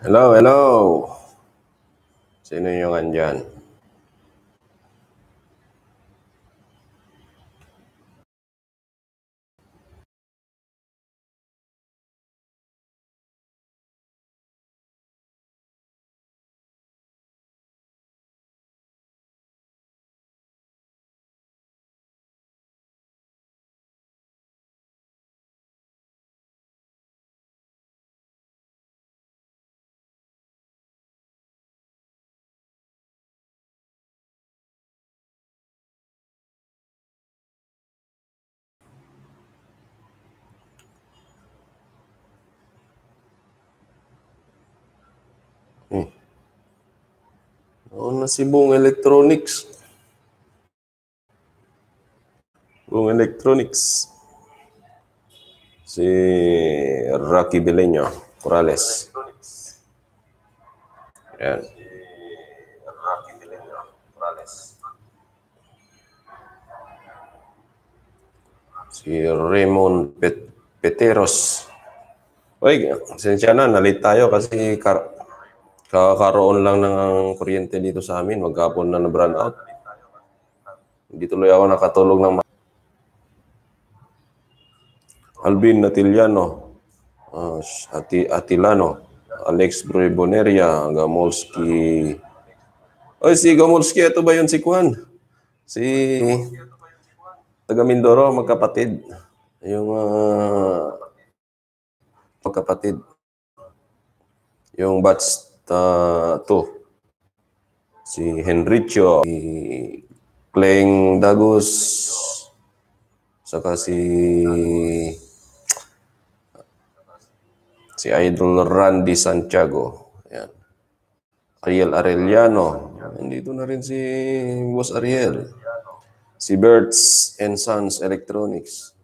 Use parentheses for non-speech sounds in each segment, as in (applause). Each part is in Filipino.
Hello, hello. Sino yung andyan? Cebu Electronics. Bung Electronics. Si Rocky Beleño Corrales. Yan. Si Raymond Pet Peteros. Oy, sensya na, nalit tayo kasi kar Kakaroon lang ng kuryente dito sa amin. Maghapon na na-brown out. Hindi tuloy ako nakatulog ng Alvin Natiliano, uh, ah, Ati Atilano, Alex Breboneria, Gamolski. Oy, si Gamolski, ito ba yun si Kwan? Si taga Mindoro, magkapatid. Yung uh, magkapatid. Yung batch ta ah, to si Henricho, si Kleng Dagos, saka si si Idol Randy Santiago. yan Ariel Arellano. Nandito na rin si Boss Ariel. Si Bertz and Sons Electronics.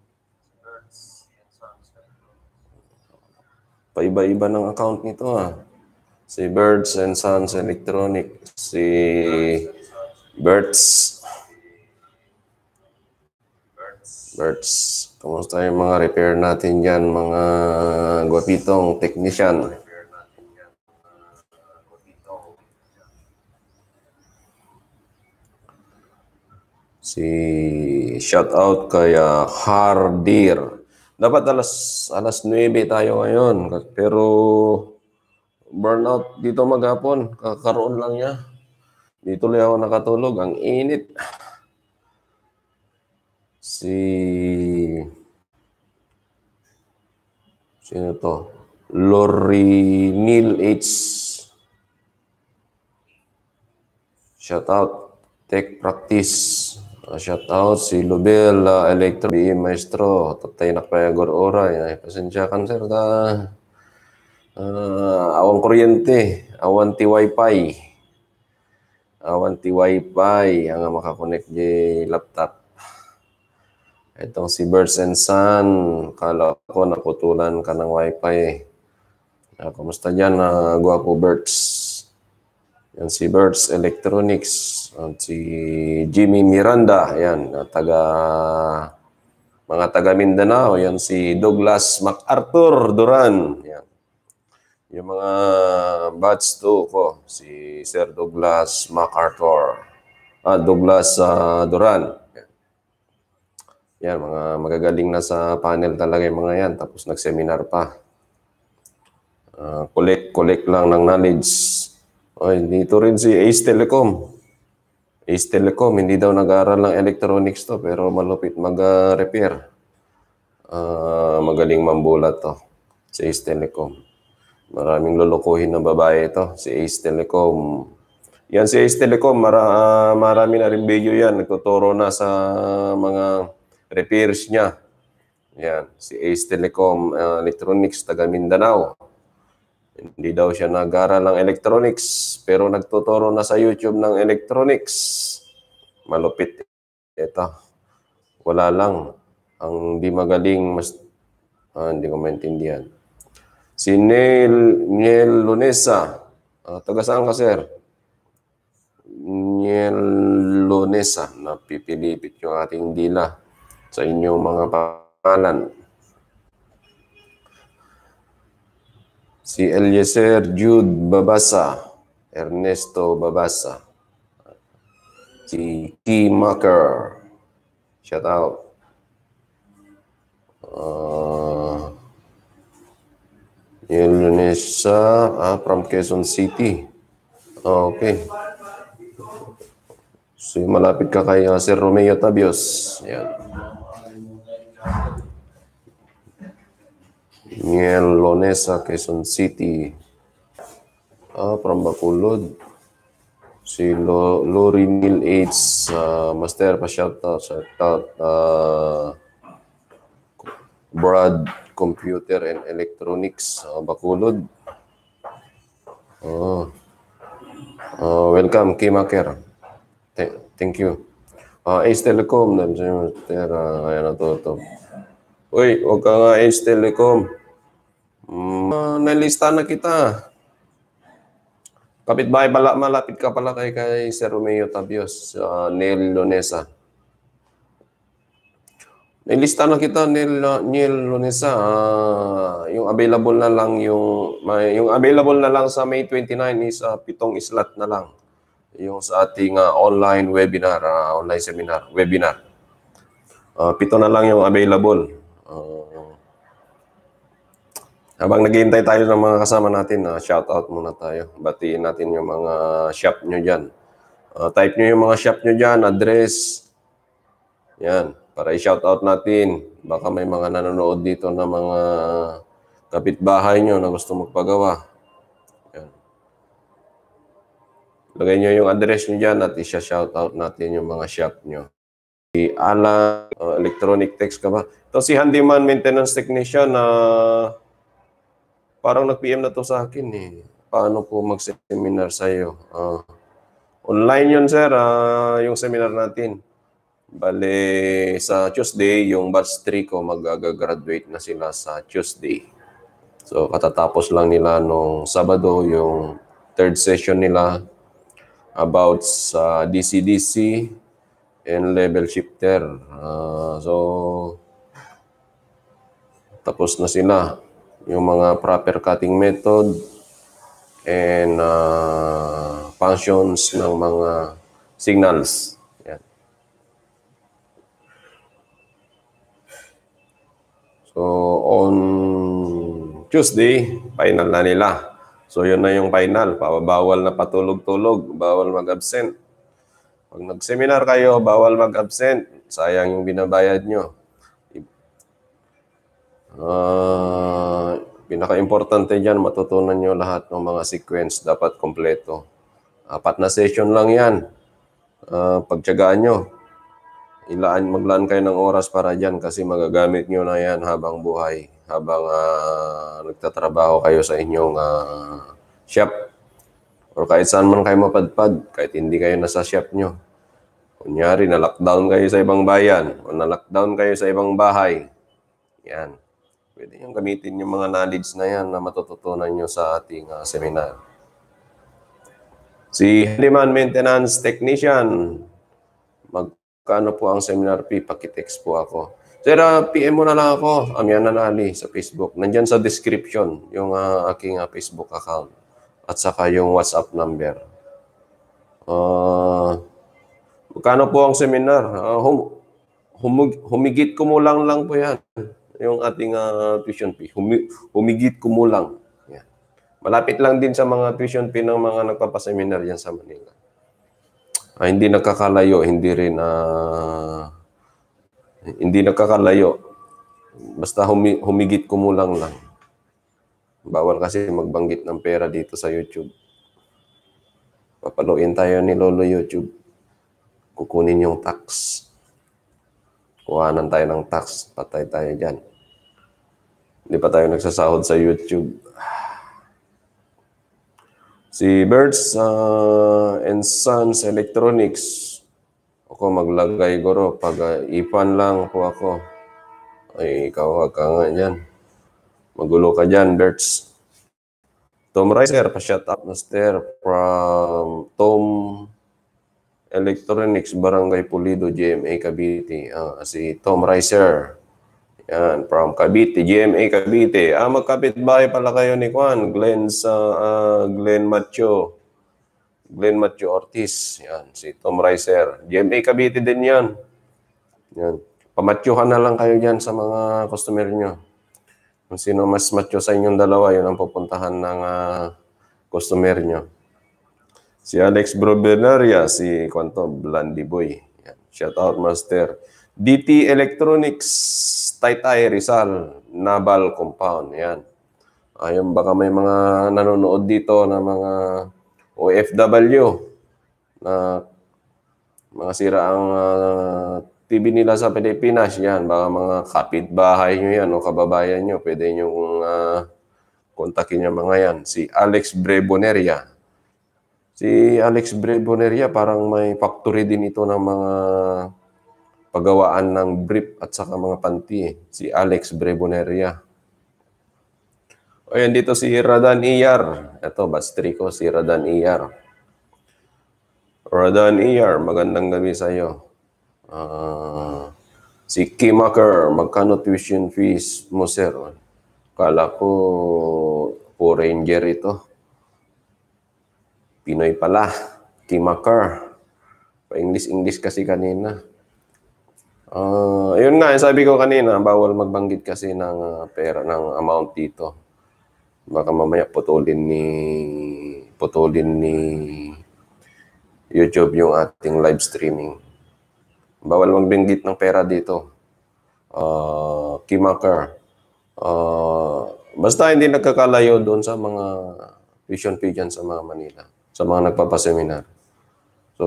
Paiba-iba ng account nito ah si Birds and Sons Electronic, si Birds. Birds. Kamusta yung mga repair natin dyan, mga guwapitong technician? Si shout out kay ah, Hardir. Dapat alas alas 9 tayo ngayon pero burnout dito maghapon. Kakaroon lang niya. Dito tuloy ako nakatulog. Ang init. Si... Sino to? Lori Neil H. Shout out. Tech practice. Uh, ah, shout out si Lobel uh, ah, Electro BE Maestro. Tatay na kaya Oray. Ay, pasensya kan sir ka. Ah. Uh, awang kuryente, awan ti wifi. Awan ti wifi ang makakonect di laptop. Itong si Birds and Sun, kala ko nakutulan ka ng wifi. Uh, kumusta dyan, uh, ah, Guapo Birds? Yan si Birds Electronics. At si Jimmy Miranda. Yan, taga... Mga taga Mindanao. Yan si Douglas MacArthur Duran. Yan. Yung mga bats to ko, si Sir Douglas MacArthur, ah, Douglas uh, ah, Duran. Yan, mga magagaling na sa panel talaga yung mga yan. Tapos nagseminar pa. Uh, collect, collect lang ng knowledge. Oy, dito rin si Ace Telecom. Ace Telecom, hindi daw nag aral ng electronics to, pero malupit mag-repair. Uh, magaling mambulat to si Ace Telecom. Maraming lolokohin na babae ito. Si Ace Telecom. Yan si Ace Telecom. Mara, uh, marami na rin video yan. Nagtuturo na sa mga repairs niya. Yan. Si Ace Telecom uh, Electronics, taga Mindanao. Hindi daw siya nag-aral ng electronics, pero nagtuturo na sa YouTube ng electronics. Malupit ito. Wala lang. Ang di magaling, mas, ah, hindi ko maintindihan. Si Neil, Niel Lunesa. Uh, taga saan ka, sir? Niel Lunesa. Napipilipit yung ating dila sa inyong mga pangalan. Si Eliezer Jude Babasa. Ernesto Babasa. Si T. Macker. Shout out. Uh, Indonesia ah, from Quezon City. Okay. So malapit ka kay uh, Sir Romeo Tabios. Yan. Niel Lonesa, Quezon City. Ah, from Bacolod. Si Lo Lori Neil Aids, uh, Master, pa-shoutout, shoutout, uh, Brad Computer and Electronics, uh, Bakulod. Oh. Uh, welcome, Kimaker. Th thank you. Uh, Ace Telecom, nandiyan yung tera. Ayan na to, Uy, huwag ka nga Ace Telecom. Mm, uh, nalista na kita. kapit Kapitbahay pala, malapit ka pala kay, kay Sir Romeo Tabios, uh, Neil Lonesa. Nilista na kita ni Neil Lunesa. Uh, yung available na lang yung may, yung available na lang sa May 29 is uh, pitong slot na lang. Yung sa ating uh, online webinar, uh, online seminar, webinar. Uh, pito na lang yung available. Uh, habang naghihintay tayo ng mga kasama natin, uh, shout out muna tayo. Batiin natin yung mga shop nyo dyan. Uh, type nyo yung mga shop nyo dyan, address. Yan para i-shout out natin. Baka may mga nanonood dito na mga kapitbahay nyo na gusto magpagawa. Yan. Lagay nyo yung address nyo dyan at i-shout out natin yung mga shop nyo. Si Alan, uh, electronic text ka ba? Ito si handyman maintenance technician na uh, parang nag-PM na to sa akin eh. Paano po mag-seminar sa'yo? Uh, online yun sir, uh, yung seminar natin. Bale, sa Tuesday, yung batch 3 ko magagraduate na sila sa Tuesday. So, katatapos lang nila nung Sabado yung third session nila about sa dc and level shifter. Uh, so, tapos na sila yung mga proper cutting method and uh, functions ng mga signals. So, on Tuesday, final na nila. So, yun na yung final. Bawal na patulog-tulog. Bawal mag-absent. Pag nag-seminar kayo, bawal mag-absent. Sayang yung binabayad nyo. Uh, pinaka-importante dyan, matutunan nyo lahat ng mga sequence. Dapat kompleto. Apat na session lang yan. Uh, pagtsagaan nyo ilaan maglaan kayo ng oras para diyan kasi magagamit niyo na 'yan habang buhay, habang uh, nagtatrabaho kayo sa inyong uh, shop o kahit saan man kayo mapadpad, kahit hindi kayo nasa shop niyo. Kunyari, na-lockdown kayo sa ibang bayan o na-lockdown kayo sa ibang bahay. Yan. Pwede nyo gamitin yung mga knowledge na yan na matututunan niyo sa ating uh, seminar. Si Handyman Maintenance Technician, Kano po ang seminar fee? Pakitext po ako. Sir, uh, ah, PM mo na lang ako. Amian Nanali sa Facebook. Nandyan sa description yung uh, aking uh, Facebook account at saka yung WhatsApp number. Uh, kano po ang seminar? Uh, hum humig humigit kumulang lang po yan. Yung ating uh, tuition fee. Humi humigit kumulang. Yan. Malapit lang din sa mga tuition fee ng mga nagpapaseminar yan sa Manila ah, hindi nakakalayo, hindi rin ah, hindi nakakalayo. Basta humi, humigit kumulang lang. Bawal kasi magbanggit ng pera dito sa YouTube. Papaluin tayo ni Lolo YouTube. Kukunin yung tax. Kuhanan tayo ng tax. Patay tayo dyan. Hindi pa tayo nagsasahod sa YouTube. Ah. Si Birds uh, and Sons Electronics. Ako maglagay goro. Pag uh, ipan lang po ako. Ay, ikaw ka nga dyan. Magulo ka dyan, Birds. Tom Riser, pa-shut up na sir from Tom Electronics, Barangay Pulido, GMA Cavite. Uh, si Tom Riser. Yan, from Cavite, GMA Cavite. Ah, magkapit magkapitbahay pala kayo ni Juan, Glenn, sa, uh, Glenn Macho. Glenn Macho Ortiz. Yan, si Tom Riser. GMA Cavite din yan. Yan. Pamatyuhan na lang kayo dyan sa mga customer nyo. Kung sino mas matyo sa inyong dalawa, yun ang pupuntahan ng uh, customer nyo. Si Alex Brobenaria, si Kwanto Blandiboy. Shout out, Master. DT Electronics. Taytay Rizal Nabal Compound. Yan. Ayun, baka may mga nanonood dito na mga OFW na mga sira ang uh, ah, TV nila sa Pilipinas. Yan, baka mga kapitbahay nyo yan o kababayan nyo. Pwede nyo uh, kontakin yung mga yan. Si Alex Breboneria. Si Alex Breboneria parang may factory din ito ng mga pagawaan ng brief at saka mga panty, si Alex Breboneria. O yan, dito si Radan Iyar. Ito, bastriko si Radan Iyar. Radan Iyar, magandang gabi sa iyo. Uh, si Kimaker, magkano tuition fees mo, sir? Kala ko po ranger ito. Pinoy pala. Kimaker. Pa-English-English kasi kanina. Uh, yun nga, eh, sabi ko kanina, bawal magbanggit kasi ng uh, pera, ng amount dito. Baka mamaya putulin ni putulin ni YouTube yung ating live streaming. Bawal magbanggit ng pera dito. Uh, ah, Kimaker. Uh, basta hindi nagkakalayo doon sa mga vision pigeon sa mga Manila, sa mga nagpapaseminar. So,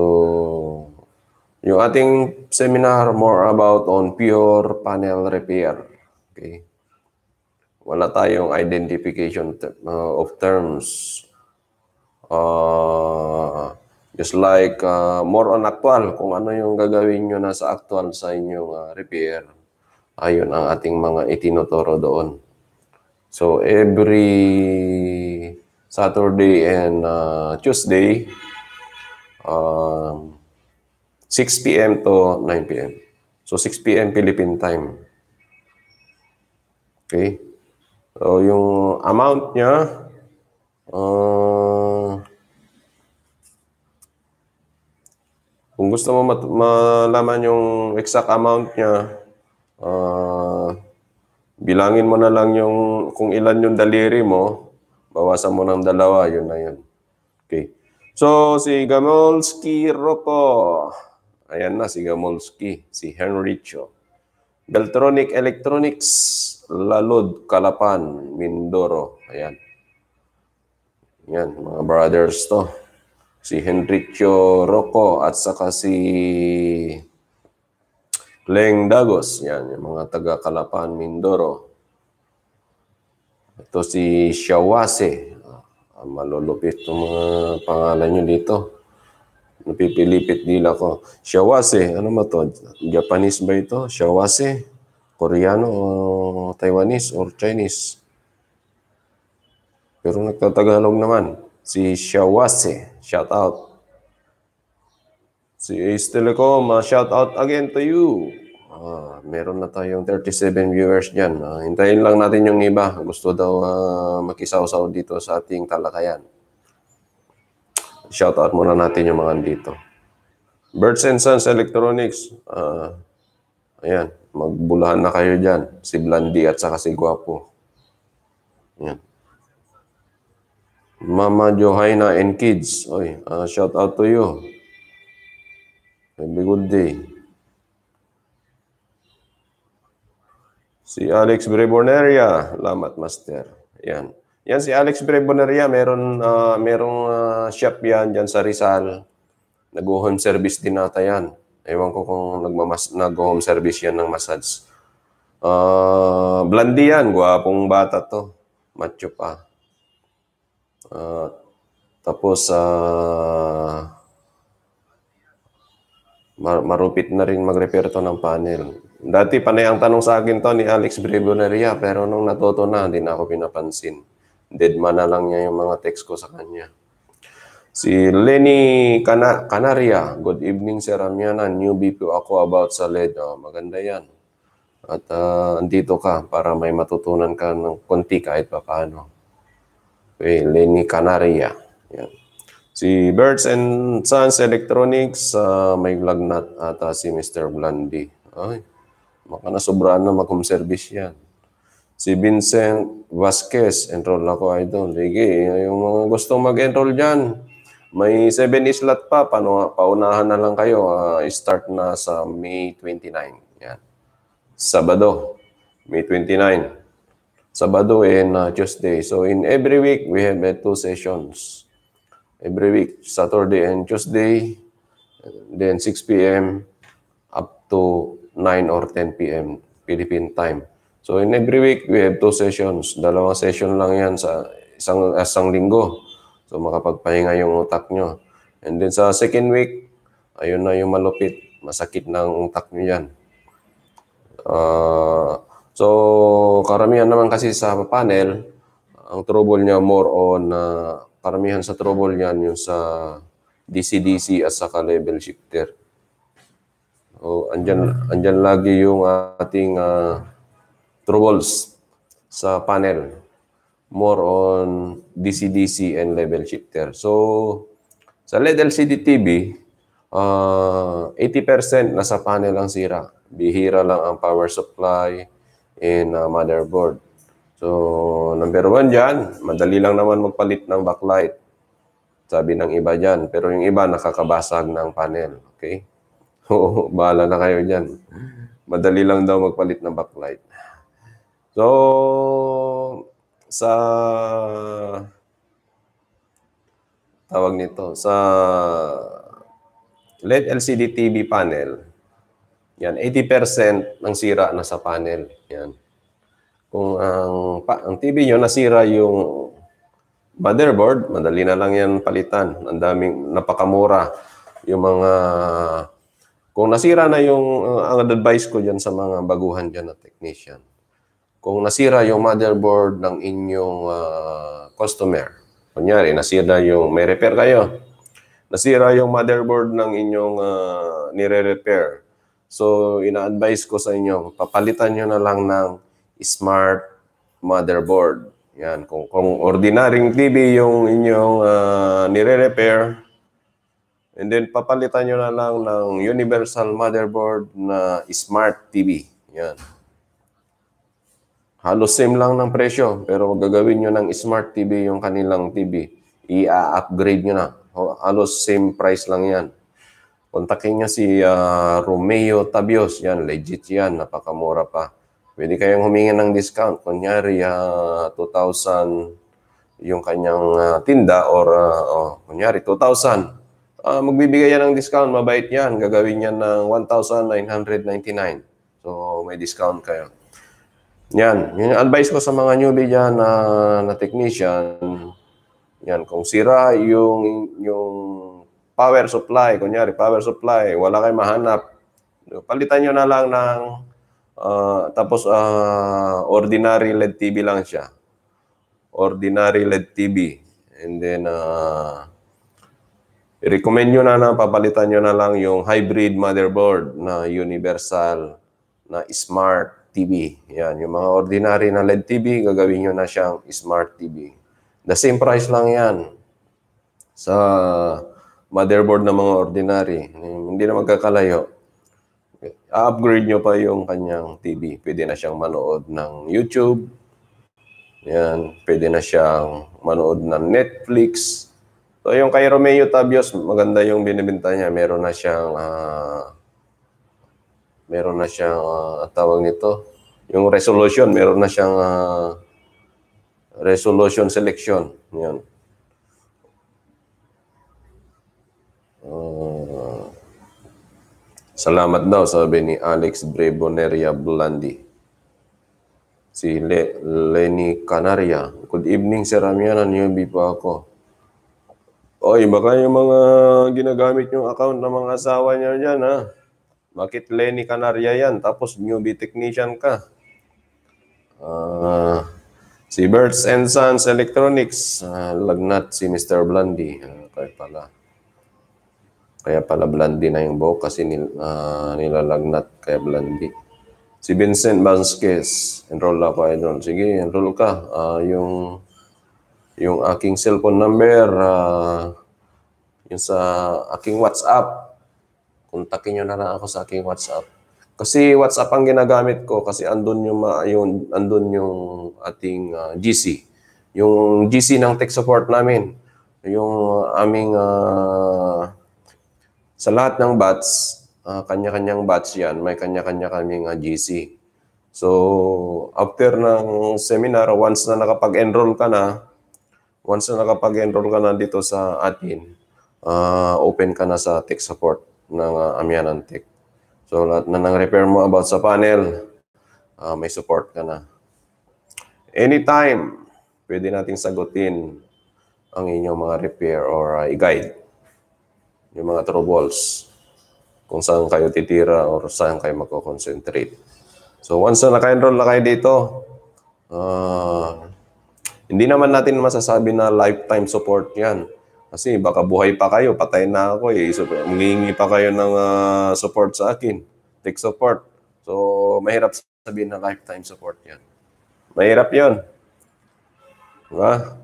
yung ating seminar more about on pure panel repair. Okay. Wala tayong identification uh, of terms. Uh, just like uh, more on actual, kung ano yung gagawin nyo na sa actual sa inyong uh, repair. Ayun ang ating mga itinuturo doon. So every Saturday and uh, Tuesday, um, 6 p.m. to 9 p.m. So 6 p.m. Philippine time. Okay? So yung amount niya uh, kung gusto mo malaman yung exact amount niya uh, bilangin mo na lang yung kung ilan yung daliri mo bawasan mo ng dalawa yun na yun. Okay. So si Gamolski Rocco Ayan na si Gamolski, si Henricho. Beltronic Electronics, Lalod, Kalapan, Mindoro. Ayan. Ayan, mga brothers to. Si Henricho Rocco at saka si Leng Dagos. Yan, yung mga taga Kalapan, Mindoro. Ito si Shawase. Ah, malulupit yung mga pangalan nyo dito. Napipilipit din ako. Shawase. Ano ba to? Japanese ba ito? Shawase. Koreano o Taiwanese or Chinese. Pero nagtatagalog naman. Si Shawase. Shout out. Si Ace Telecom, uh, shout out again to you. Ah, meron na tayong 37 viewers dyan. Ah, hintayin lang natin yung iba. Gusto daw uh, makisaw-saw dito sa ating talakayan. Shoutout muna natin yung mga dito. Birds and Sons Electronics. Uh, ayan, magbulahan na kayo dyan. Si Blandi at saka si Guapo. Ayan. Mama Johaina and kids. Oy, uh, ah, shout out to you. Have a good day. Si Alex Breboneria. Lamat, Master. Ayan. Yan si Alex Brebonaria, meron uh, merong uh, shop yan diyan sa Rizal. Nag-home service din ata yan. Ewan ko kung nagmamas nag-home service yan ng massage. Uh, Blandi yan, guwapong bata to. Macho pa. Uh, tapos uh, mar- marupit na rin mag-repair to ng panel. Dati panay ang tanong sa akin to ni Alex Brebonaria pero nung natuto na, hindi na ako pinapansin. Deadman na lang niya yung mga text ko sa kanya. Si Lenny Cana Canaria, good evening Sir Amiana, newbie po ako about sa LED. Oh, ah, maganda yan. At uh, andito ka para may matutunan ka ng konti kahit pa paano. Okay, Lenny Canaria. Yan. Si Birds and Sons Electronics, uh, may vlog nat ata si Mr. Blandi. Ay, maka na sobraan na makumservice yan. Si Vincent Vasquez, enroll ako idol. Sige, yung mga gustong mag-enroll dyan, may 7 slot pa, paano, paunahan na lang kayo. Uh, start na sa May 29. Yan. Sabado, May 29. Sabado and uh, Tuesday. So in every week, we have uh, two sessions. Every week, Saturday and Tuesday, then 6 p.m. up to 9 or 10 p.m. Philippine time. So in every week, we have two sessions. Dalawang session lang yan sa isang, isang linggo. So makapagpahinga yung utak nyo. And then sa second week, ayun na yung malupit. Masakit na ang utak nyo yan. Uh, so karamihan naman kasi sa panel, ang trouble niya more on uh, karamihan sa trouble niyan yung sa DC-DC at saka level shifter. So, andyan, andyan lagi yung ating uh, troubles sa panel. More on DC-DC and level shifter. So, sa LED LCD TV, uh, 80% nasa panel ang sira. Bihira lang ang power supply and uh, motherboard. So, number one dyan, madali lang naman magpalit ng backlight. Sabi ng iba dyan. Pero yung iba, nakakabasag ng panel. Okay? (laughs) Oo, bahala na kayo dyan. Madali lang daw magpalit ng backlight. So, sa tawag nito, sa LED LCD TV panel, yan, 80% ng sira na sa panel. Yan. Kung ang, ang TV nyo nasira yung motherboard, madali na lang yan palitan. Ang daming, napakamura. Yung mga, kung nasira na yung, ang advice ko dyan sa mga baguhan dyan na technician, kung nasira yung motherboard ng inyong uh, customer, kunyari, nasira yung, may repair kayo, nasira yung motherboard ng inyong uh, nire-repair. So, ina-advise ko sa inyo, papalitan nyo na lang ng smart motherboard. Yan, kung, kung ordinaryong TV yung inyong uh, nire-repair, and then papalitan nyo na lang ng universal motherboard na smart TV. Yan. Halos same lang ng presyo, pero gagawin nyo ng smart TV yung kanilang TV. I-upgrade nyo na. Halos same price lang yan. Kontakin nyo si uh, Romeo Tabios. Yan, legit yan. Napakamura pa. Pwede kayong humingi ng discount. Kunyari, uh, ah, 2,000 yung kanyang uh, tinda or uh, oh, kunyari, 2,000. Uh, magbibigay yan ng discount. Mabait yan. Gagawin yan ng 1,999. So, may discount kayo. Yan, yun yung advice ko sa mga newbie dyan na, na technician, yan, kung sira yung, yung power supply, kunyari power supply, wala kayong mahanap, palitan nyo na lang ng, uh, tapos uh, ordinary LED TV lang siya. Ordinary LED TV. And then, uh, recommend nyo na lang, papalitan nyo na lang yung hybrid motherboard na universal, na smart, TV. Yan, yung mga ordinary na LED TV, gagawin nyo na siyang smart TV. The same price lang yan sa motherboard ng mga ordinary. Hindi na magkakalayo. upgrade nyo pa yung kanyang TV. Pwede na siyang manood ng YouTube. Yan, pwede na siyang manood ng Netflix. So yung kay Romeo Tabios, maganda yung binibenta niya. Meron na siyang uh, meron na siyang uh, tawag nito yung resolution, meron na siyang uh, resolution selection. Yan. Uh, salamat daw, sabi ni Alex Breboneria Blandi. Si Le Lenny Canaria. Good evening, Sir Ramiana. Ano newbie pa ako. Oy, baka yung mga ginagamit yung account ng mga asawa niya dyan, ha? Bakit Lenny Canaria yan? Tapos newbie technician ka. Uh, si Berts and Sons Electronics, uh, lagnat si Mr. Blandy. Uh, kaya pala, kaya pala Blandy na yung buhok kasi nil, uh, nilalagnat kaya Blandy. Si Vincent Vasquez, enroll ako idol. Sige, enroll ka. Uh, yung yung aking cellphone number, uh, yung sa aking WhatsApp. Kontakin nyo na lang ako sa aking WhatsApp. Kasi WhatsApp ang ginagamit ko kasi andun yung, yung andun yung ating uh, ah, GC. Yung GC ng tech support namin. Yung uh, aming uh, sa lahat ng batch, ah, uh, kanya-kanyang batch yan. May kanya-kanya kaming uh, GC. So, after ng seminar, once na nakapag-enroll ka na, once na nakapag-enroll ka na dito sa atin, uh, open ka na sa tech support ng uh, Amianan Tech. So lahat na nang repair mo about sa panel, uh, may support ka na. Anytime, pwede nating sagutin ang inyong mga repair or uh, i-guide yung mga troubles kung saan kayo titira or saan kayo magko-concentrate. So once na naka-enroll na kayo dito, uh, hindi naman natin masasabi na lifetime support yan. Kasi baka buhay pa kayo, patay na ako eh. So, maghihingi pa kayo ng uh, support sa akin. Take support. So, mahirap sabihin na lifetime support yan. Mahirap yun. Diba?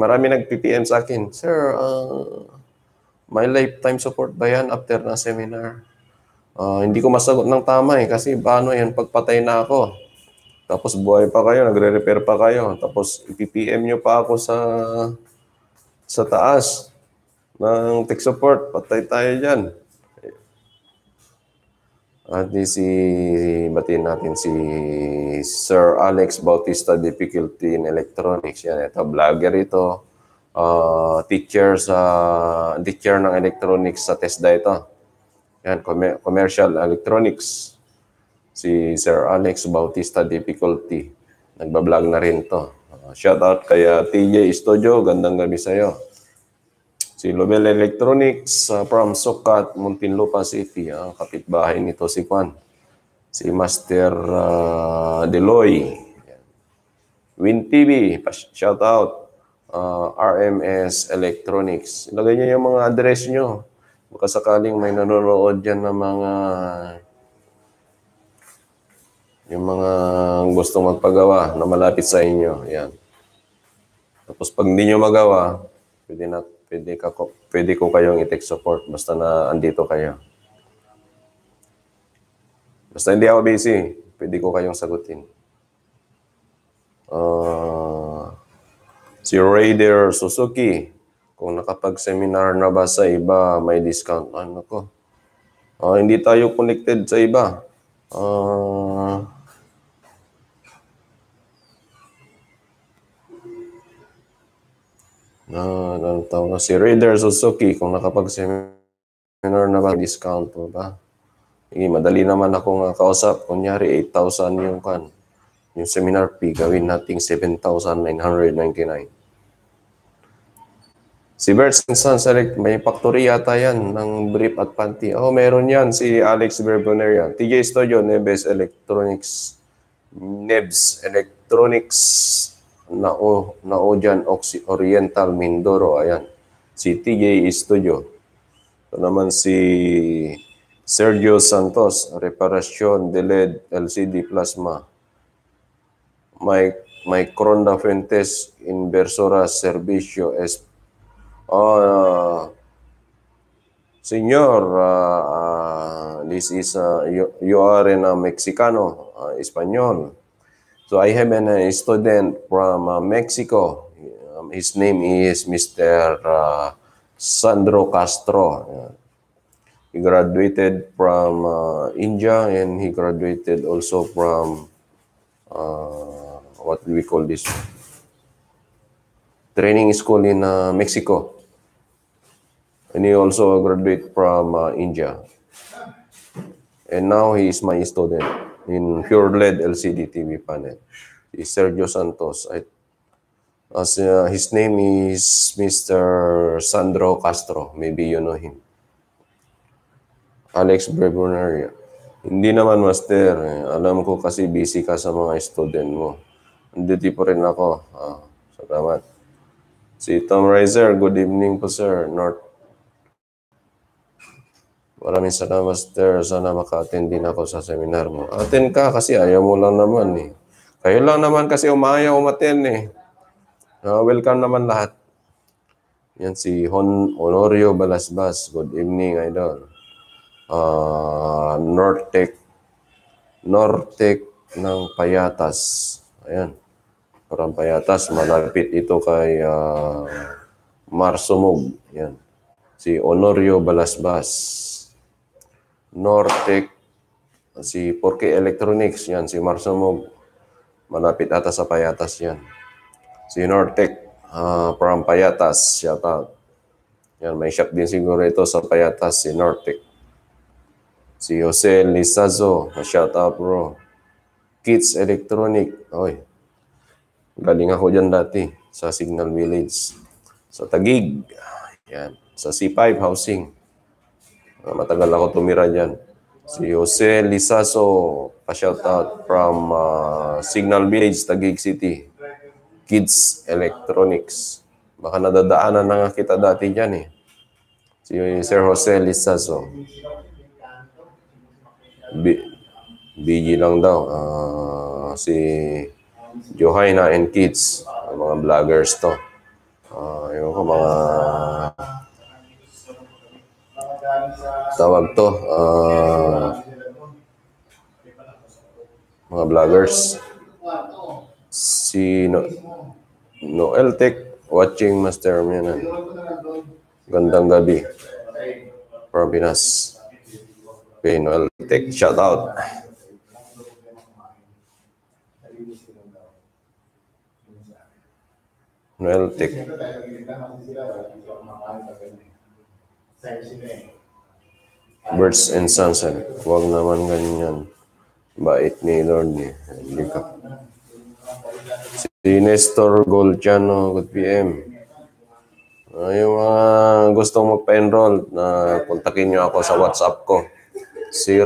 Marami nag-PPM sa akin, Sir, uh, may lifetime support ba yan after na seminar? Uh, hindi ko masagot ng tama eh kasi paano yan pagpatay na ako? Tapos buhay pa kayo, nagre-repair pa kayo. Tapos ipipm nyo pa ako sa sa taas ng tech support. Patay tayo dyan. At si, batiin natin si Sir Alex Bautista Difficulty in Electronics. Yan, ito, vlogger ito. Uh, teacher sa, teacher ng electronics sa TESDA ito. Yan, commercial electronics. Si Sir Alex Bautista Difficulty. Nagbablog na rin to. Shout out kay uh, ah, TJ Studio, gandang gabi sa iyo. Si Lobel Electronics uh, from Sukat, Muntinlupa City, uh, kapitbahay nito si Juan. Si Master uh, Deloy. Win TV, shout out. Uh, RMS Electronics. Ilagay niyo yung mga address niyo. Baka sakaling may nanonood diyan na mga yung mga gustong magpagawa na malapit sa inyo. Yan. Tapos pag hindi nyo magawa, pwede, na, pwede, ka, pwede ko kayong i text support basta na andito kayo. Basta hindi ako busy, pwede ko kayong sagutin. Uh, si Raider Suzuki, kung nakapag-seminar na ba sa iba, may discount. Ano ko? Uh, hindi tayo connected sa iba. Ah... Uh, na ganun tao na Si Raider Suzuki, kung nakapag-seminar na ba, discount po ba? Hindi, madali naman ako uh, ah, kausap. Kunyari, 8,000 yung kan. Yung seminar fee, gawin nating 7,999. Si Berts and Sons, may factory yata yan ng brief at panty. Oh, meron yan si Alex Verboneria. TJ Studio, Neves Electronics. Nebs Electronics Nao, Nao Naojan Oxy Oriental Mindoro. Ayan. Si TJ Studio. Ito naman si Sergio Santos, Reparasyon Delayed LCD Plasma. Mike Micronda Fuentes, Inversora Servicio S. Oh, uh, ah, Senor, uh, ah, uh, ah, this is, uh, you, you are in a Mexicano, uh, Espanyol. So I have an uh, student from uh, Mexico. Um, his name is Mr. Uh, Sandro Castro. He graduated from uh, India and he graduated also from uh, what do we call this training school in Mexico. And he also graduated from India. And now he is my student. in pure LED LCD TV panel is Sergio Santos. I, as, uh, his name is Mr. Sandro Castro. Maybe you know him. Alex Brevonaria. Hindi naman, Master. Alam ko kasi busy ka sa mga student mo. Nandito po rin ako. Ah, salamat. Si Tom Reiser, good evening po, sir. North Maraming salamat, sir. Sana maka-attend din ako sa seminar mo. Attend ka kasi ayaw mo lang naman eh. Kayo lang naman kasi umaya umaten eh. Uh, welcome naman lahat. Yan si Hon Honorio Balasbas. Good evening, idol. Uh, Nortec. Nortec ng Payatas. Ayan. Parang Payatas. Malapit ito kay uh, ah, Marsumog. Yan. Si Honorio Balasbas. Nortec, si 4 Electronics, yan, si Marsumog, malapit ata sa Payatas yan. Si Nortec, uh, ah, from Payatas, shout out. Yan, may shop din siguro ito sa Payatas, si Nortec. Si Jose Lizazo, shout out bro. Kids Electronic, oy. Galing ako dyan dati sa Signal Village. Sa Tagig, yan. Sa C5 Housing. Ah, matagal ako tumira dyan. Si Jose Lizaso, pa-shoutout from uh, Signal Village, Taguig City. Kids Electronics. Baka nadadaanan na nga kita dati dyan eh. Si Sir Jose Lizaso. B- BG lang daw. Uh, si Johaina and Kids. Mga vloggers to. Uh, ayun ko, mga tawag to uh, mga vloggers si no Noel Tech watching Master Mianan gandang gabi Robinas okay Noel Tech shout out Noel Tech birds and sunset. Huwag naman ganyan. Bait ni Lord ni. Hindi ka. Si Nestor Golciano, good PM. Uh, ah, yung mga gustong magpa-enroll, na uh, kontakin nyo ako sa WhatsApp ko. 0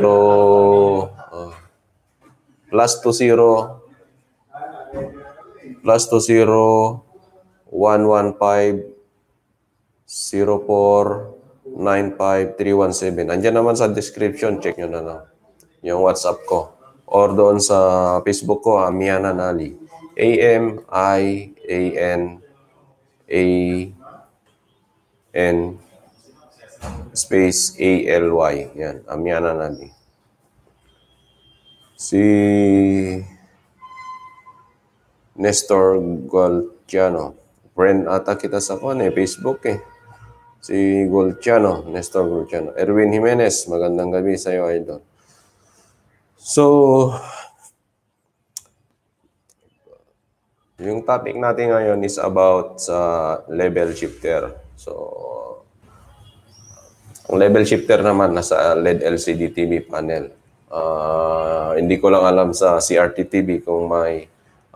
uh, ah, plus 20 plus 20 115 04 0917. Andiyan naman sa description, check nyo na lang yung WhatsApp ko. Or doon sa Facebook ko, Amiana ah, Nali. A-M-I-A-N A-N space A-L-Y. Yan, Amiana ah, Nali. Si Nestor Gualtiano. Friend ata kita sa kon eh, Facebook eh si Golciano, Nestor Golciano. Erwin Jimenez, magandang gabi sa iyo, Idol. So, yung topic natin ngayon is about sa level shifter. So, ang level shifter naman nasa LED LCD TV panel. Uh, hindi ko lang alam sa CRT TV kung may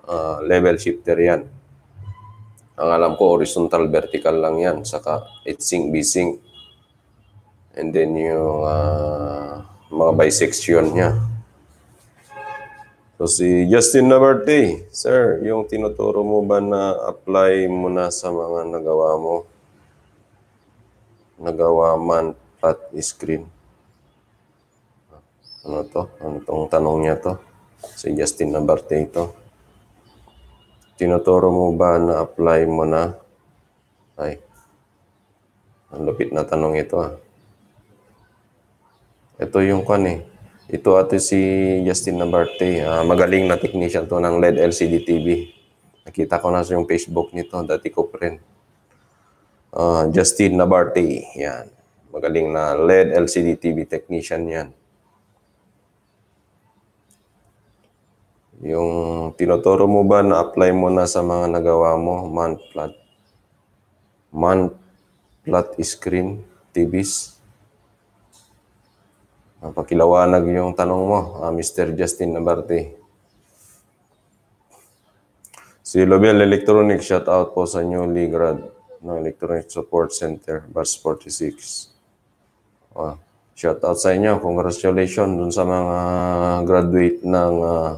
uh, level shifter yan. Ang alam ko, horizontal, vertical lang yan. Saka itsing, bising. And then yung uh, mga bisection niya. So si Justin Laberte, Sir, yung tinuturo mo ba na apply mo na sa mga nagawa mo? Nagawa man flat screen. Ano to? Ano tong tanong niya to? Si Justin Laberte ito tinuturo mo ba na apply mo na? Ay, ang lupit na tanong ito ah. Ito yung kan eh. Ito ate si Justin Nabarte. Uh, magaling na technician to ng LED LCD TV. Nakita ko na sa yung Facebook nito. Dati ko pa rin. Uh, Justin Nabarte. Yan. Magaling na LED LCD TV technician yan. Yung tinuturo mo ba na apply mo na sa mga nagawa mo, man plot, man plot screen, tibis? Napakilawanag yung tanong mo, uh, ah, Mr. Justin Nabarte. Si Lobel Electronic, shout out po sa New Ligrad, no, Electronic Support Center, Bus 46. Uh, ah, shout out sa inyo, congratulations dun sa mga graduate ng uh,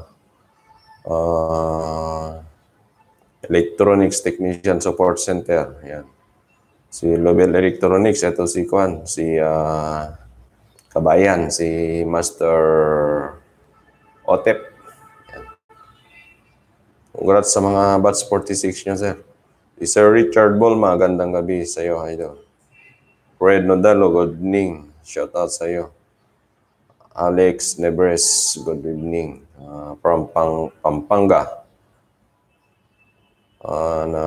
Uh, Electronics Technician Support Center. Yan. Si Lobel Electronics, ito si Kwan, si uh, Kabayan, si Master Otep. Congrats sa mga batch 46 niya, sir. Si Sir Richard Ball, gandang gabi sa iyo, idol. Fred Nodalo, good evening. Shout out sa iyo. Alex Nebres, good evening uh, from Pang Pampanga. Uh, na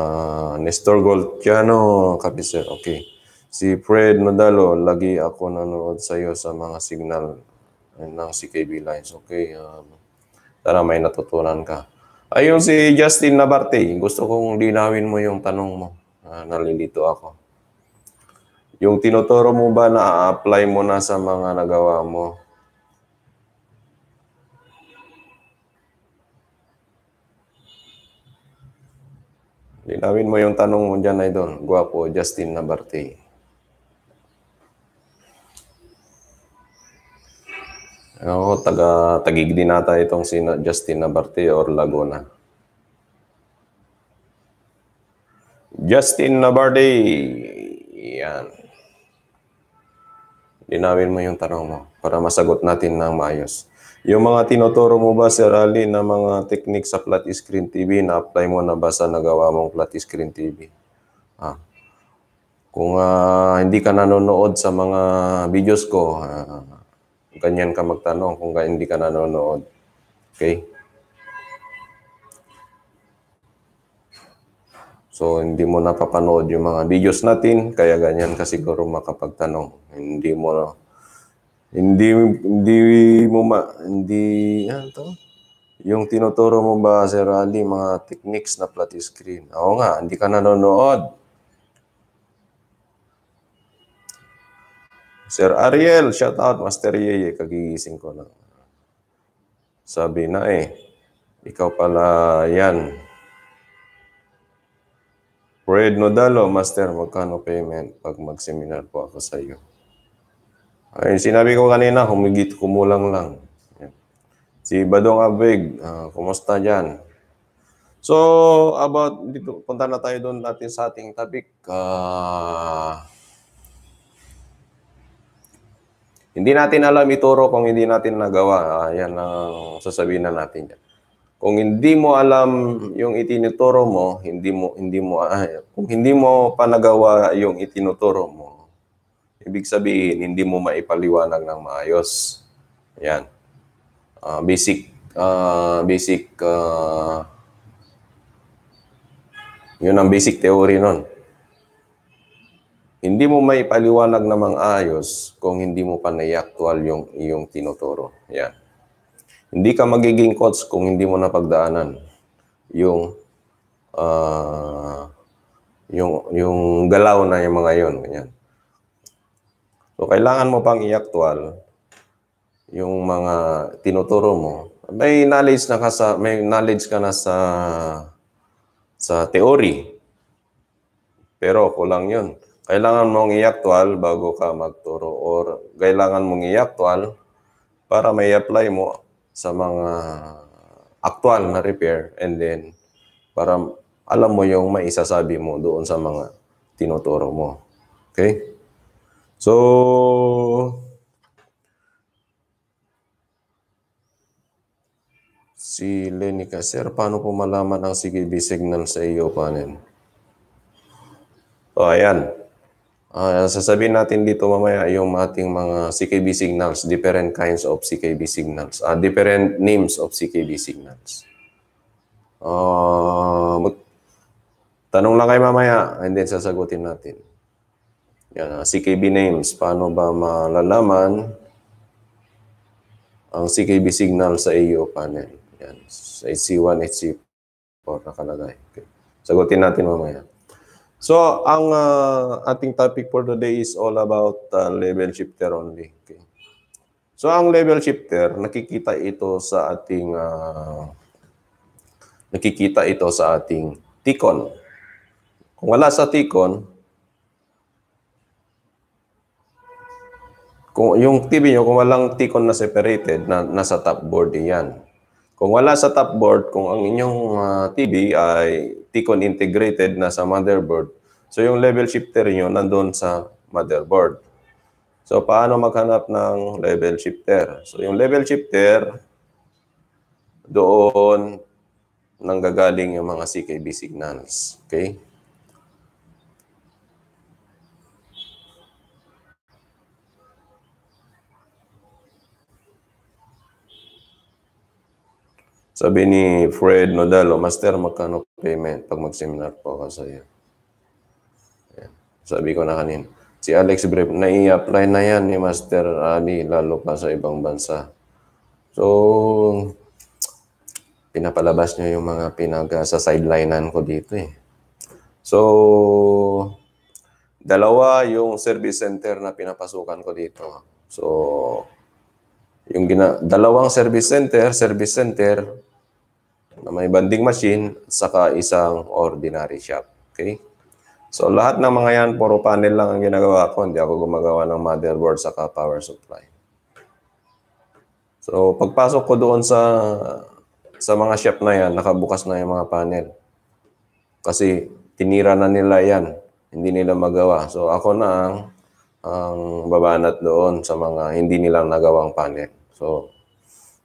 Nestor Goltiano, Kapiser. Okay. Si Fred Madalo, lagi ako nanood sa iyo sa mga signal eh, ng CKB Lines. Okay. Um, tara, may natutunan ka. Ayun si Justin Labarte. Gusto kong linawin mo yung tanong mo. Uh, nalilito ako. Yung tinuturo mo ba na apply mo na sa mga nagawa mo? Linawin mo yung tanong mo dyan, Idol. Guwapo, Justin Nabarte. Ako, taga, tagig din nata itong si Justin Nabarte or Laguna. Justin Nabarte. Yan. Linawin mo yung tanong mo para masagot natin ng maayos. Yung mga tinuturo mo ba, Sir Ali, na mga technique sa flat screen TV, na-apply mo na ba sa nagawa mong flat screen TV? Ah. Kung uh, hindi ka nanonood sa mga videos ko, uh, ganyan ka magtanong kung hindi ka nanonood. Okay? So, hindi mo napapanood yung mga videos natin, kaya ganyan ka siguro makapagtanong. Hindi mo hindi hindi mo ma, hindi yan to. Yung tinuturo mo ba Sir Ali mga techniques na flat screen? Oo nga, hindi ka nanonood. Sir Ariel, shout out Master Yeye, kagigising ko na. Sabi na eh, ikaw pala yan. Fred Nodalo, Master, magkano payment pag mag-seminar po ako sa iyo? Ay, sinabi ko kanina, humigit kumulang lang. Si Badong Abig, uh, ah, kumusta dyan? So, about dito, punta na tayo doon natin sa ating topic. Uh, hindi natin alam ituro kung hindi natin nagawa. Uh, yan ang sasabihin na natin dyan. Kung hindi mo alam yung itinuturo mo, hindi mo hindi mo uh, kung hindi mo panagawa yung itinuturo mo, Ibig sabihin, hindi mo maipaliwanag ng maayos. Yan. Uh, ah, basic, uh, basic, uh, yun ang basic theory nun. Hindi mo maipaliwanag na maayos kung hindi mo pa naiaktual yung iyong tinuturo. Yan. Hindi ka magiging coach kung hindi mo napagdaanan yung uh, yung yung galaw na yung mga yon ganyan So, kailangan mo pang i-actual yung mga tinuturo mo. May knowledge na ka sa, may knowledge ka na sa sa theory. Pero kulang yun. Kailangan mong i-actual bago ka magturo or kailangan mong i-actual para may apply mo sa mga actual na repair and then para alam mo yung maisasabi mo doon sa mga tinuturo mo. Okay? So, si Lenica, Sir, paano po malaman ang CKB signal sa iyo panel? O, ayan. Uh, sasabihin natin dito mamaya yung ating mga CKB signals, different kinds of CKB signals, uh, different names of CKB signals. Uh, tanong lang kayo mamaya and then sasagutin natin. Yan, uh, ah, CKB names. Paano ba malalaman ang CKB signal sa AO panel? Yan, sa HC1, HC4 nakalagay. Okay. Sagutin natin mamaya. So, ang uh, ating topic for today is all about uh, level shifter only. Okay. So ang level shifter, nakikita ito sa ating uh, nakikita ito sa ating TICON. Kung wala sa TICON, Kung yung TV nyo, kung walang tikon na separated, na, nasa top board yan. Kung wala sa top board, kung ang inyong uh, ah, TV ay tikon integrated na sa motherboard, so yung level shifter nyo nandun sa motherboard. So, paano maghanap ng level shifter? So, yung level shifter, doon nanggagaling yung mga CKB signals. Okay? Sabi ni Fred Nodalo, oh, Master, magkano payment pag mag-seminar po ako sa iyo? Sabi ko na kanin. Si Alex Brep, nai-apply na yan ni Master Ali, lalo pa sa ibang bansa. So, pinapalabas niyo yung mga pinag sa sidelinean ko dito eh. So, dalawa yung service center na pinapasukan ko dito. So, yung gina dalawang service center, service center, na may banding machine at saka isang ordinary shop. Okay? So lahat ng mga yan, puro panel lang ang ginagawa ko. Hindi ako gumagawa ng motherboard saka power supply. So pagpasok ko doon sa sa mga shop na yan, nakabukas na yung mga panel. Kasi tinira na nila yan. Hindi nila magawa. So ako na ang, ang babanat doon sa mga hindi nilang nagawang panel. So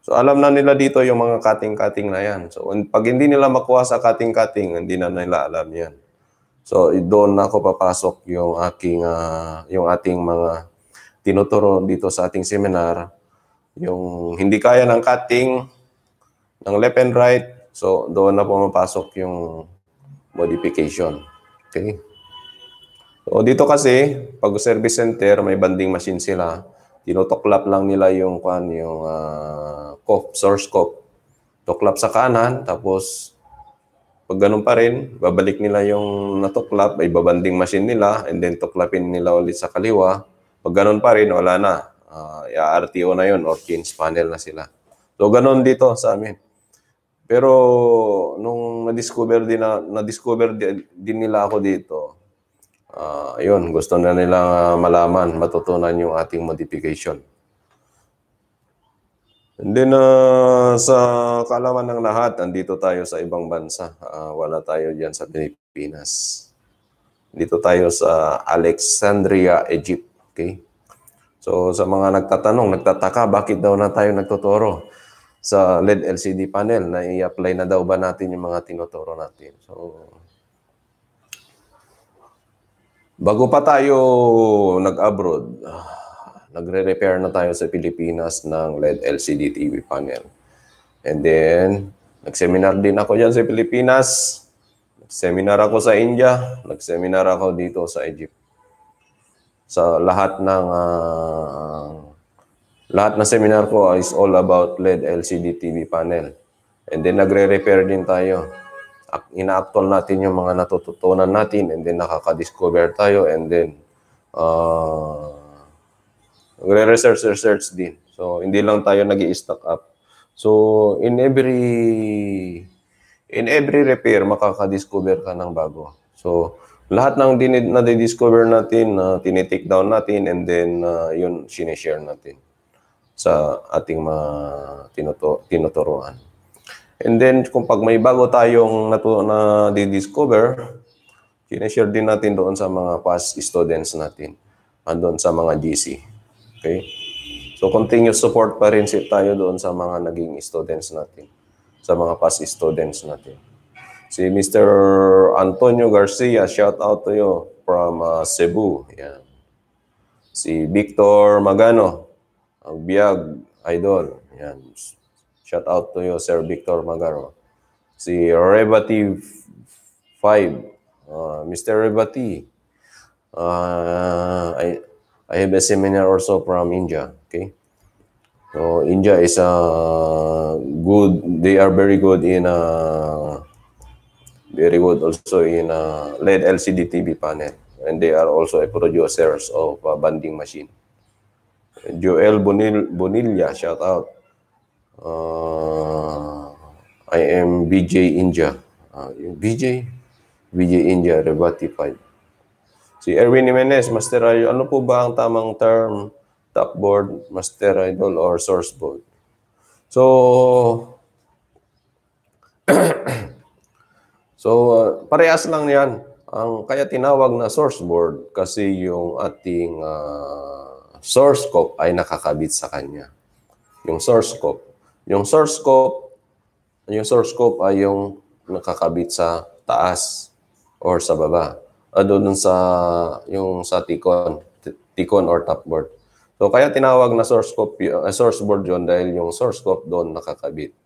So alam na nila dito yung mga cutting-cutting na yan. So pag hindi nila makuha sa cutting-cutting, hindi na nila alam yan. So doon na ako papasok yung aking uh, yung ating mga tinuturo dito sa ating seminar. Yung hindi kaya ng cutting ng left and right, so doon na pumapasok yung modification. Okay? So dito kasi, pag service center, may banding machine sila tinutuklap lang nila yung kuan yung uh, ah, cop, source cop. Tuklap sa kanan tapos pag ganun pa rin, babalik nila yung natoklap, ay babanding machine nila and then toklapin nila ulit sa kaliwa. Pag ganun pa rin, wala na. Uh, ah, RTO na yun or change panel na sila. So ganun dito sa amin. Pero nung na-discover din na, na-discover din nila ako dito, uh, yun, gusto na nilang malaman, matutunan yung ating modification. And then, uh, sa kalaman ng lahat, andito tayo sa ibang bansa. Uh, wala tayo dyan sa Pilipinas. Dito tayo sa Alexandria, Egypt. Okay? So, sa mga nagtatanong, nagtataka, bakit daw na tayo nagtuturo sa LED LCD panel na i-apply na daw ba natin yung mga tinuturo natin? So, Bago pa tayo nag-abroad, (sighs) nagre-repair na tayo sa Pilipinas ng LED LCD TV panel. And then, nag-seminar din ako dyan sa Pilipinas. Nag-seminar ako sa India. Nag-seminar ako dito sa Egypt. Sa lahat ng uh, lahat ng seminar ko is all about LED LCD TV panel. And then nagre-repair din tayo ina-actual natin yung mga natututunan natin and then nakaka-discover tayo and then uh, nagre-research, research din. So, hindi lang tayo nag stack up. So, in every in every repair, makaka-discover ka ng bago. So, lahat ng din na discover natin, na uh, tinitake down natin, and then uh, yun, sinishare natin sa ating mga tinuto, tinuturuan. And then kung pag may bago tayong natu- na di-discover, kineshare din natin doon sa mga past students natin, doon sa mga GC. Okay? So continuous support pa rin si tayo doon sa mga naging students natin, sa mga past students natin. Si Mr. Antonio Garcia, shout out to you from uh, Cebu. Yan. Si Victor Magano, ang biag idol. Yan. Shout out to you, Sir Victor Magaro. Si Rebati 5. Uh, Mr. Rebati, uh, I, I have a seminar also from India. Okay. So India is a uh, good, they are very good in, uh, very good also in uh, LED LCD TV panel. And they are also a producers of uh, banding machine. Joel Bonil Bonilla, shout out. Uh, I am BJ India. Uh, BJ, BJ India, rebatified. Si Erwin Jimenez, Master Idol, ano po ba ang tamang term? Top board, Master Idol, or source board? So, (clears throat) so uh, parehas lang yan. Ang kaya tinawag na source board kasi yung ating uh, source scope ay nakakabit sa kanya. Yung source scope yung source scope, yung source scope ay yung nakakabit sa taas or sa baba. Uh, doon sa yung sa tikon, tikon or top board. So kaya tinawag na source scope uh, source board 'yon dahil yung source scope doon nakakabit.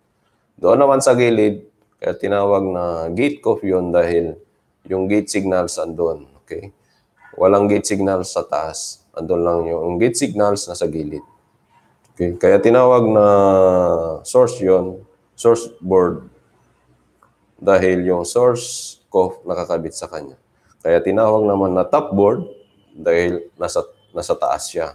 Doon naman sa gilid, kaya tinawag na gate cough 'yon dahil yung gate signals andon, okay? Walang gate signals sa taas. Andun lang yung, yung gate signals na sa gilid. Okay, kaya tinawag na source yon, source board dahil yung source ko nakakabit sa kanya. Kaya tinawag naman na top board dahil nasa nasa taas siya.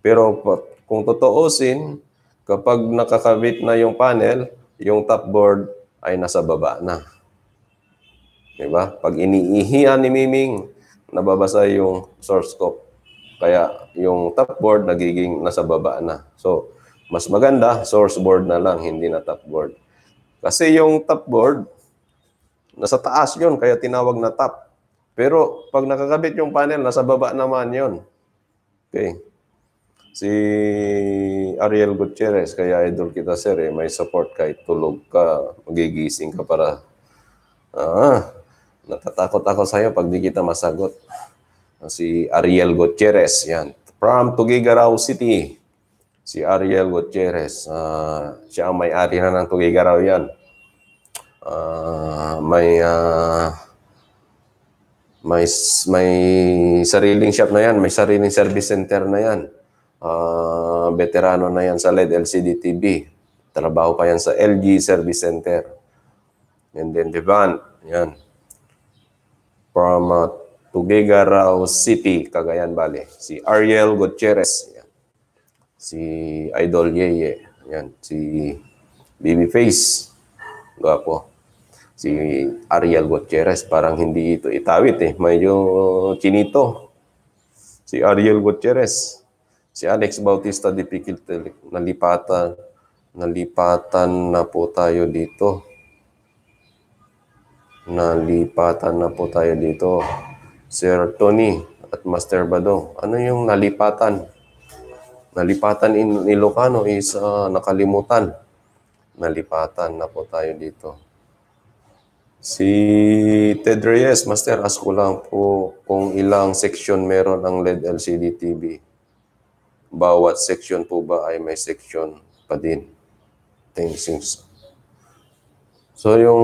Pero kung totoosin, kapag nakakabit na yung panel, yung top board ay nasa baba na. 'Di ba? Pag iniihian ni Miming, nababasa yung source scope kaya yung top board nagiging nasa baba na. So, mas maganda, source board na lang, hindi na top board. Kasi yung top board, nasa taas yun, kaya tinawag na top. Pero pag nakakabit yung panel, nasa baba naman yun. Okay. Si Ariel Gutierrez, kaya idol kita sir, eh, may support kahit tulog ka, magigising ka para, ah, natatakot ako sa'yo pag di kita masagot. Ah, si Ariel Gutierrez, yan. From Tugigaraw City, si Ariel Gutierrez. Uh, siya ang may-ari na ng Tugigaraw yan. Uh, may, uh, may, may sariling shop na yan, may sariling service center na yan. Uh, veterano na yan sa LED LCD TV. Trabaho pa yan sa LG Service Center. And then Devan, yan. From uh, Tuguegarao City, Cagayan Valley. Si Ariel Gutierrez. Yan. Si Idol Yeye. Yan. Si Babyface. Gwapo. Si Ariel Gutierrez. Parang hindi ito itawit eh. Medyo chinito. Si Ariel Gutierrez. Si Alex Bautista di Pikil nalipatan nalipatan na po tayo dito. Nalipatan na po tayo dito. Sir Tony at Master Bado, ano yung nalipatan? Nalipatan in Ilocano is uh, nakalimutan. Nalipatan na po tayo dito. Si Ted Reyes, Master, ask ko lang po kung ilang section meron ang LED LCD TV. Bawat section po ba ay may section pa din? Thanks. So yung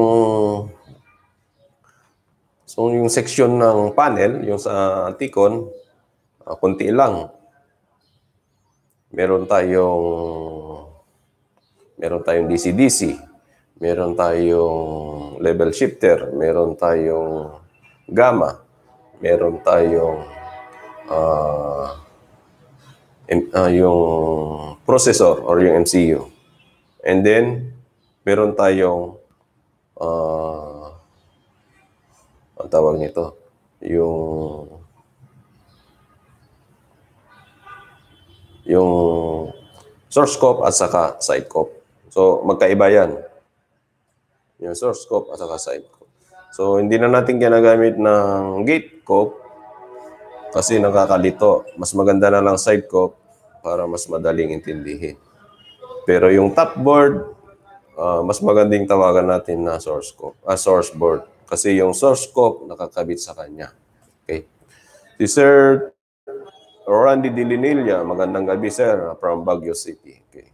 So yung section ng panel, yung sa Anticon, uh, ah, kunti lang. Meron tayong meron tayong DC-DC, meron tayong level shifter, meron tayong gamma, meron tayong uh, uh, yung processor or yung MCU. And then, meron tayong uh, ang tawag nito, yung yung source scope at saka side scope. So magkaiba yan. Yung source scope at saka side scope. So hindi na natin ginagamit ng gate scope kasi nakakalito. Mas maganda na lang side scope para mas madaling intindihin. Pero yung top board, uh, mas magandang tawagan natin na source scope, uh, source board. Kasi yung source code nakakabit sa kanya. Okay. Si Sir Randy Dilinilla, magandang gabi sir, from Baguio City. Okay.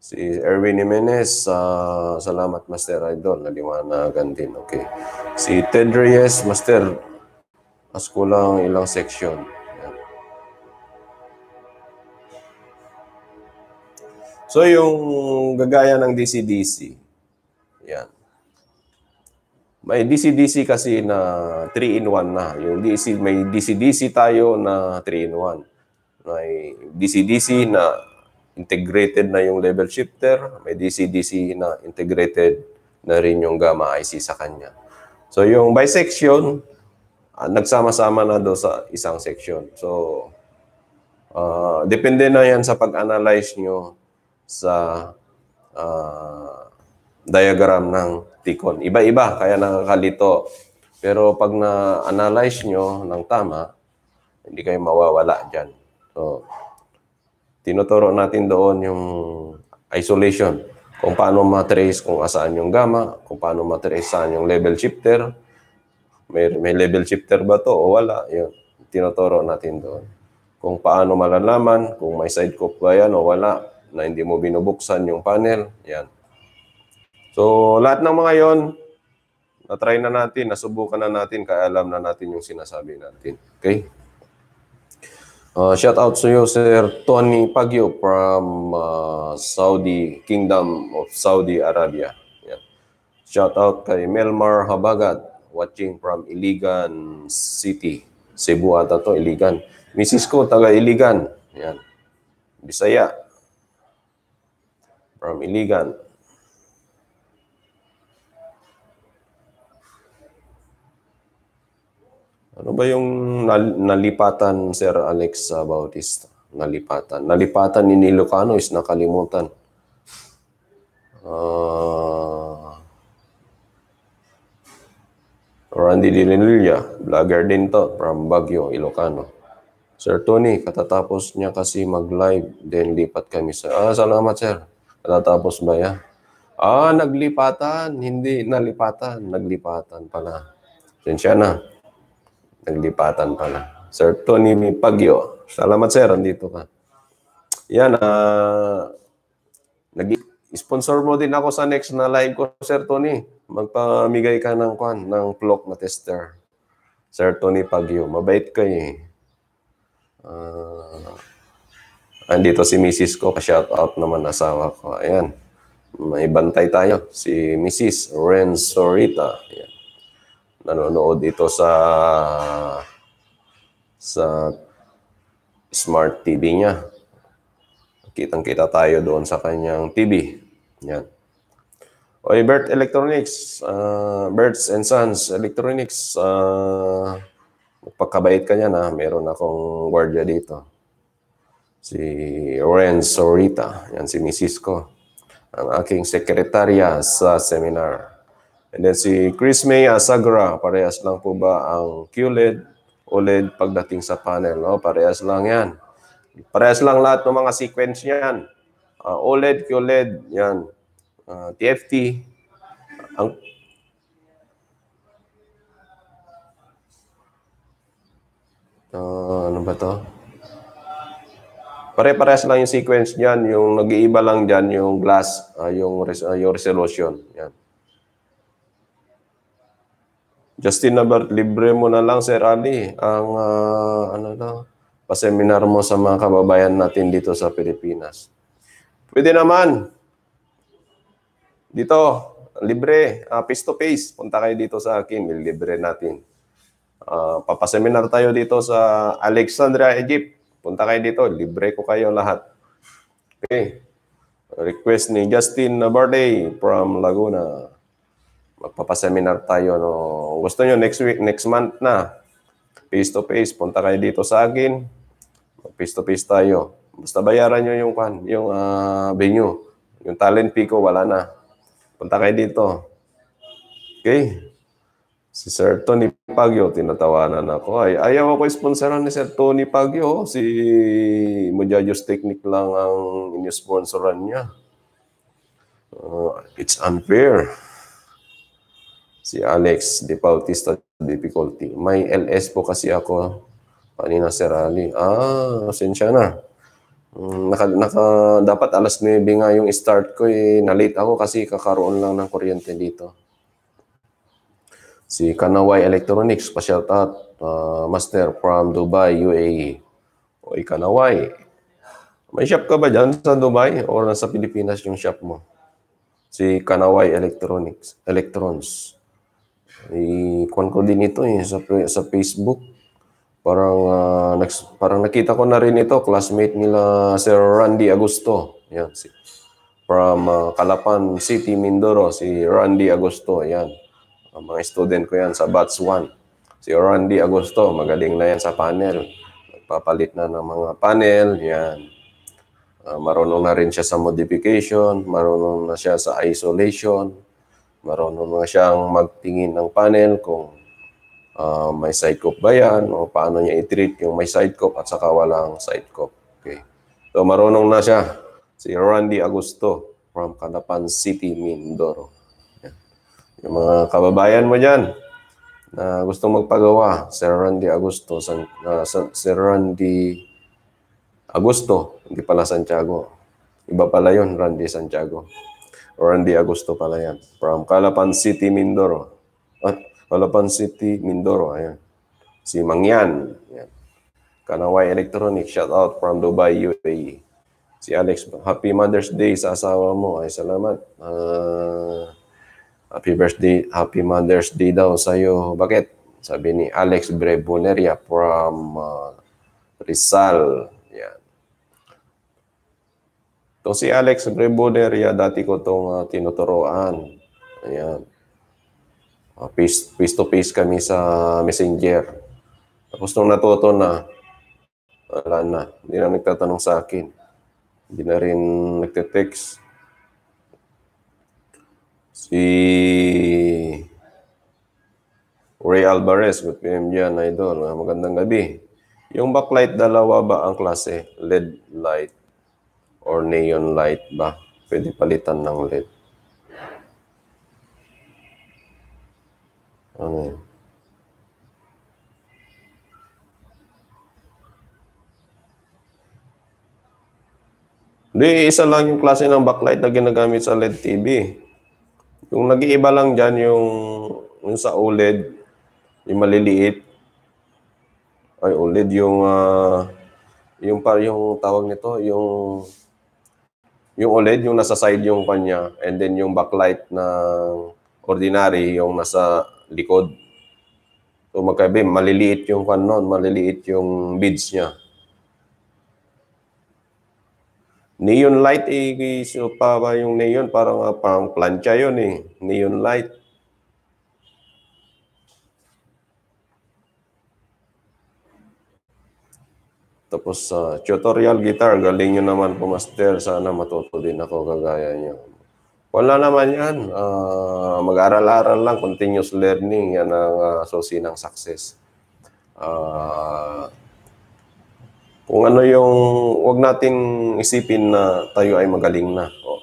Si Erwin Jimenez, uh, salamat Master Idol, naliwanagan din. Okay. Si Ted Reyes, Master, as kulang ilang section. So yung gagaya ng DCDC, yan. May DC-DC kasi na 3-in-1 na. Yung DC, may DC-DC tayo na 3-in-1. May DC-DC na integrated na yung level shifter. May DC-DC na integrated na rin yung gamma IC sa kanya. So yung bisection, uh, nagsama-sama na do sa isang section. So uh, depende na yan sa pag-analyze nyo sa uh, diagram ng tikon. Iba-iba, kaya nakakalito. Pero pag na-analyze nyo ng tama, hindi kayo mawawala dyan. So, tinuturo natin doon yung isolation. Kung paano matrace kung asaan yung gamma, kung paano matrace saan yung level shifter, may, may level shifter ba to o wala, yun. Tinuturo natin doon. Kung paano malalaman, kung may side cop ba yan o wala, na hindi mo binubuksan yung panel, yan So, lahat ng mga yon na-try na natin, nasubukan na natin, kaya alam na natin yung sinasabi natin. Okay? Uh, shout out to you, Sir Tony Pagyo from uh, Saudi Kingdom of Saudi Arabia. Yeah. Shout out kay Melmar Habagat watching from Iligan City. Cebu ata to, Iligan. Mrs. ko, taga Iligan. Yan. Bisaya. From Iligan. Ano ba yung nalipatan, Sir Alex Bautista? Nalipatan. Nalipatan ni Nilocano is nakalimutan. Uh, Randy Dilinilla, vlogger din to from Baguio, Ilocano. Sir Tony, katatapos niya kasi mag-live, then lipat kami sa... Ah, salamat sir. Katatapos ba yan? Ah, naglipatan. Hindi, nalipatan. Naglipatan pala. Sensya na. Naglipatan pala. Sir Tony Pagyo. Salamat sir, andito ka. Yan, uh, ah, nag-sponsor mo din ako sa next na live ko, Sir Tony. Magpamigay ka ng kwan, ng clock na tester. Sir Tony Pagyo, mabait kayo eh. Uh, andito si Mrs. ko, ka-shout out naman asawa ko. Ayan. May bantay tayo. Si Mrs. Rensorita. Ayan nanonood ito sa sa smart TV niya. Kitang-kita tayo doon sa kanyang TV. Yan. Oy, Bert Electronics, uh, Berts and Sons Electronics, uh, magpakabait ka niyan ha. Ah. Meron akong gwardiya dito. Si Oren Sorita, yan si Mrs. ko. Ang aking sekretarya sa seminar. And then si Chris May Asagra, parehas lang po ba ang QLED, OLED pagdating sa panel? No? Parehas lang yan. Parehas lang lahat ng mga sequence ah, e e yan. Uh, OLED, QLED, yan. Uh, TFT. Ang uh, ano ba to? Pare-pares lang yung sequence niyan, yung nag-iiba lang diyan yung glass, uh, yung res- uh, yung resolution, yan. Justin Nabart, libre mo na lang, Sir Ali, ang uh, ano lang, paseminar mo sa mga kababayan natin dito sa Pilipinas. Pwede naman. Dito, libre, uh, face to face. Punta kayo dito sa akin, libre natin. Uh, papaseminar tayo dito sa Alexandria, Egypt. Punta kayo dito, libre ko kayo lahat. Okay. Request ni Justin Nabarde from Laguna magpapaseminar tayo. No? Gusto nyo next week, next month na, face to face, punta kayo dito sa akin, face to face tayo. Basta bayaran nyo yung, yung uh, venue. Yung talent fee ko, wala na. Punta kayo dito. Okay? Si Sir Tony Pagyo, tinatawanan ako. Ay, ayaw ako sponsoran ni Sir Tony Pagyo. Si Mujajos Technic lang ang inyosponsoran niya. Uh, it's unfair si Alex De Bautista difficulty. May LS po kasi ako kanina si Rally. Ah, asensya na. Mm, naka, naka, dapat alas 9 nga yung start ko eh. Nalate ako kasi kakaroon lang ng kuryente dito. Si Kanaway Electronics, special tat, Uh, master from Dubai, UAE. Oy, Kanaway. May shop ka ba dyan sa Dubai or nasa Pilipinas yung shop mo? Si Kanaway Electronics. Electrons i-kuan ko din ito eh, sa, sa Facebook. Parang, uh, nags, parang nakita ko na rin ito, classmate nila Sir Randy Agusto. Yan, si, from uh, ah, Calapan City, Mindoro, si Randy Agusto. Yan, uh, mga student ko yan sa Batch 1. Si Randy Agusto, magaling na yan sa panel. Nagpapalit na ng mga panel, yan. Uh, marunong na rin siya sa modification, marunong na siya sa isolation, Marunong na siyang magtingin ng panel kung uh, may side cop ba yan o paano niya i-treat yung may side cop at saka walang side cop. Okay. So marunong na siya. Si Randy Agusto from Canapan City, Mindoro. Yung mga kababayan mo dyan na gustong magpagawa, Sir Randy Agusto, San, uh, San, Sir Randy Agusto, hindi pala Santiago. Iba pala yun, Randy Santiago. Randy Agosto pala yan. From Calapan City, Mindoro. At Calapan City, Mindoro. Ayan. Si Mangyan. Ayan. Kanaway Electronics. Shout out from Dubai, UAE. Si Alex, Happy Mother's Day sa asawa mo. Ay, salamat. Uh, happy birthday, Happy Mother's Day daw iyo. Bakit? Sabi ni Alex Brebuneria from uh, Rizal. So si Alex Breboderia, dati ko itong uh, ah, tinuturoan. Ayan. Uh, ah, face, face to face kami sa messenger. Tapos nung natuto na, wala na. Hindi na nagtatanong sa akin. Hindi na rin nagte-text. Si Ray Alvarez, good PM dyan, idol. Ah, magandang gabi. Yung backlight, dalawa ba ang klase? LED light or neon light ba? Pwede palitan ng LED. Ano yun? Di, isa lang yung klase ng backlight na ginagamit sa LED TV. Yung nag-iiba lang dyan yung, yung sa OLED, yung maliliit. Ay, OLED yung, uh, yung, par yung tawag nito, yung yung OLED, yung nasa side yung kanya, and then yung backlight ng ordinary, yung nasa likod. So magkaiba, maliliit yung kan noon, maliliit yung beads niya. Neon light, eh, so pa ba yung neon? Parang, ah, pang plancha yun eh. Neon light. Tapos sa uh, tutorial guitar, galing nyo naman po master. Sana matuto din ako kagaya nyo. Wala naman yan. Uh, Mag-aral-aral lang, continuous learning. Yan ang uh, susi ng success. Uh, kung ano yung, wag natin isipin na tayo ay magaling na. O,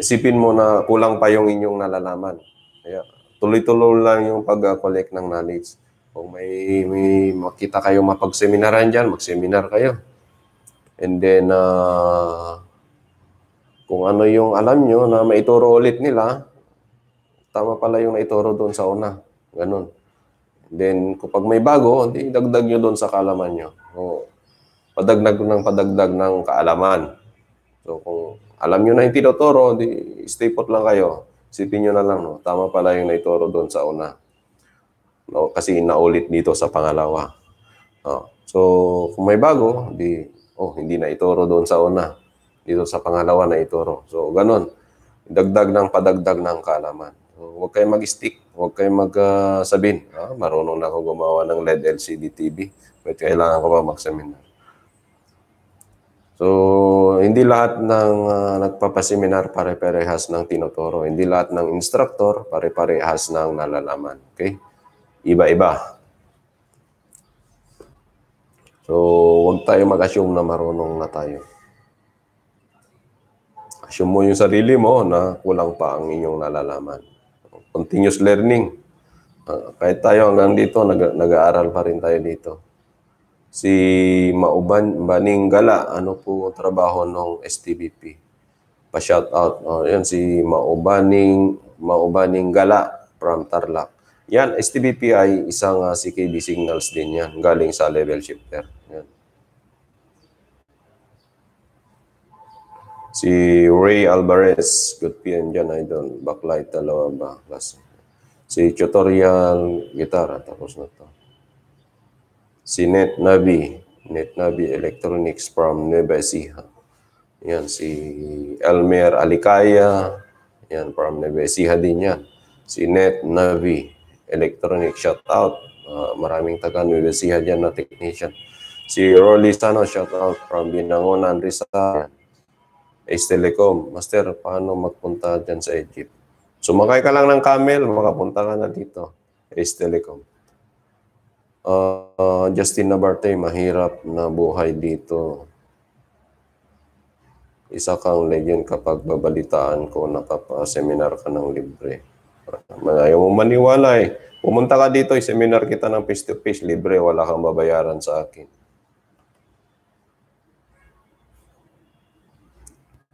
isipin mo na kulang pa yung inyong nalalaman. Kaya, tuloy-tuloy lang yung pag-collect ng knowledge. Kung may, may makita kayo mapagseminaran dyan, magseminar kayo. And then, uh, kung ano yung alam nyo na maituro ulit nila, tama pala yung naituro doon sa una. Ganun. And then, kapag may bago, hindi, dagdag nyo doon sa kaalaman nyo. O, padagdag ng padagdag ng kaalaman. So, kung alam nyo na yung tinuturo, di, stay put lang kayo. Isipin nyo na lang, no? tama pala yung naituro doon sa una. No, kasi naulit dito sa pangalawa. Oh. So, kung may bago, di, oh, hindi na ituro doon sa una. Dito sa pangalawa na ituro. So, ganun. Dagdag ng padagdag ng kaalaman. So, huwag kayong mag-stick. Huwag kayong magsabihin, uh, ah, marunong na ako gumawa ng LED LCD TV. Wait, kailangan ko pa mag-seminar? So, hindi lahat ng uh, nagpapaseminar pare-parehas ng tinuturo. Hindi lahat ng instructor pare-parehas ng nalalaman. Okay? iba-iba. So, huwag tayo mag-assume na marunong na tayo. Assume mo yung sarili mo na kulang pa ang inyong nalalaman. Continuous learning. Uh, kahit tayo hanggang dito, nag- aaral pa rin tayo dito. Si Mauban Baning Gala, ano po ang trabaho ng STBP? Pa-shout out. Uh, yun, si Maubaning, Maubaning Gala from Tarlac. Yan, STBP ay isang uh, ah, CKB signals din yan, galing sa level shifter. Yan. Si Ray Alvarez, good PM dyan, idol. Backlight dalawa ba? Last. Si tutorial gitara, tapos na to. Si Net Navi, Net Navi Electronics from Nueva Ecija. Yan, si Elmer Alikaya, yan, from Nueva Ecija din yan. Si Net Navi, electronic shoutout. Uh, maraming taga Nuevesiha dyan na technician. Si Rolly Sano, out from Binangonan, Rizal. Ace Telecom, Master, paano magpunta dyan sa Egypt? Sumakay ka lang ng camel, makapunta ka na dito. Ace Telecom. Uh, uh, Justin Nabarte, mahirap na buhay dito isa kang legend kapag babalitaan ko nakapa-seminar ka ng libre. Ayaw mo maniwala eh. Pumunta ka dito, seminar kita ng face-to-face, libre, wala kang babayaran sa akin.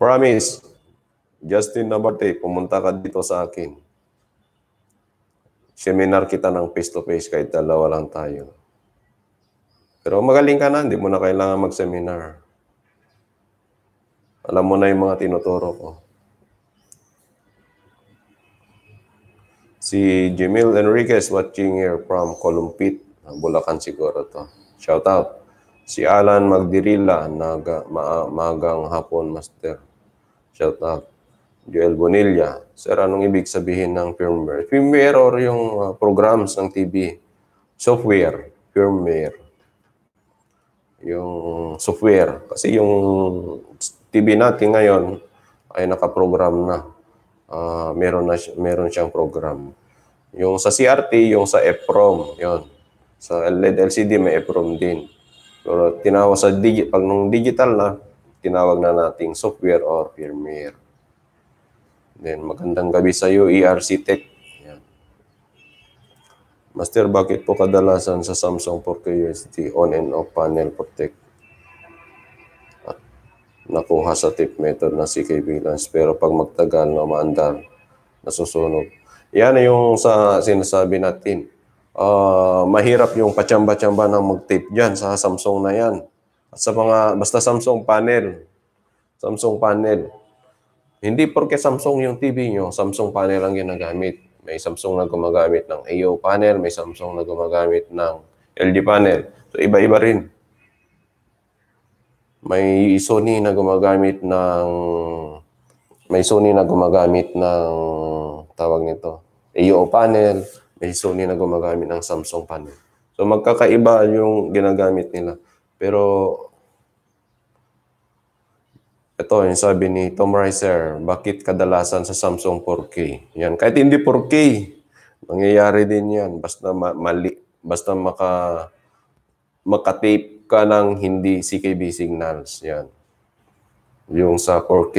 Promise, Justin Nabarte, pumunta ka dito sa akin. Seminar kita ng face-to-face -face, kahit dalawa lang tayo. Pero magaling ka na, hindi mo na kailangan mag-seminar. Alam mo na yung mga tinuturo ko. Si Jamil Enriquez watching here from Columpit, Bulacan siguro to. Shout out. Si Alan Magdirila, naga, ma magang hapon, master. Shout out. Joel Bonilla, Sir, anong ibig sabihin ng firmware? Firmware or yung uh, programs ng TV? Software, firmware. Yung software. Kasi yung TV natin ngayon ay nakaprogram na uh, meron na meron siyang program. Yung sa CRT, yung sa EPROM, yon. Sa LED LCD may EPROM din. Pero tinawag sa digi- pag nung digital na, tinawag na nating software or firmware. Then magandang gabi sa iyo ERC Tech. Yan. Master, bakit po kadalasan sa Samsung 4K USD on and off panel protect nakuha sa tip method na CKB lens. Pero pag magtagal na maandar, nasusunog. Yan yung sa sinasabi natin. Uh, mahirap yung pachamba-chamba ng mag-tape dyan sa Samsung na yan. At sa mga, basta Samsung panel. Samsung panel. Hindi porke Samsung yung TV nyo, Samsung panel ang ginagamit. May Samsung na gumagamit ng AO panel, may Samsung na gumagamit ng LG panel. So iba-iba rin. May Sony na gumagamit ng may Sony na gumagamit ng tawag nito, AO panel, may Sony na gumagamit ng Samsung panel. So magkakaiba yung ginagamit nila. Pero ito yung sabi ni Tom Reiser, bakit kadalasan sa Samsung 4K? Yan, kahit hindi 4K, mangyayari din yan. Basta ma- mali, basta maka, makatape ka ng hindi CKB signals. Yan. Yung sa 4K,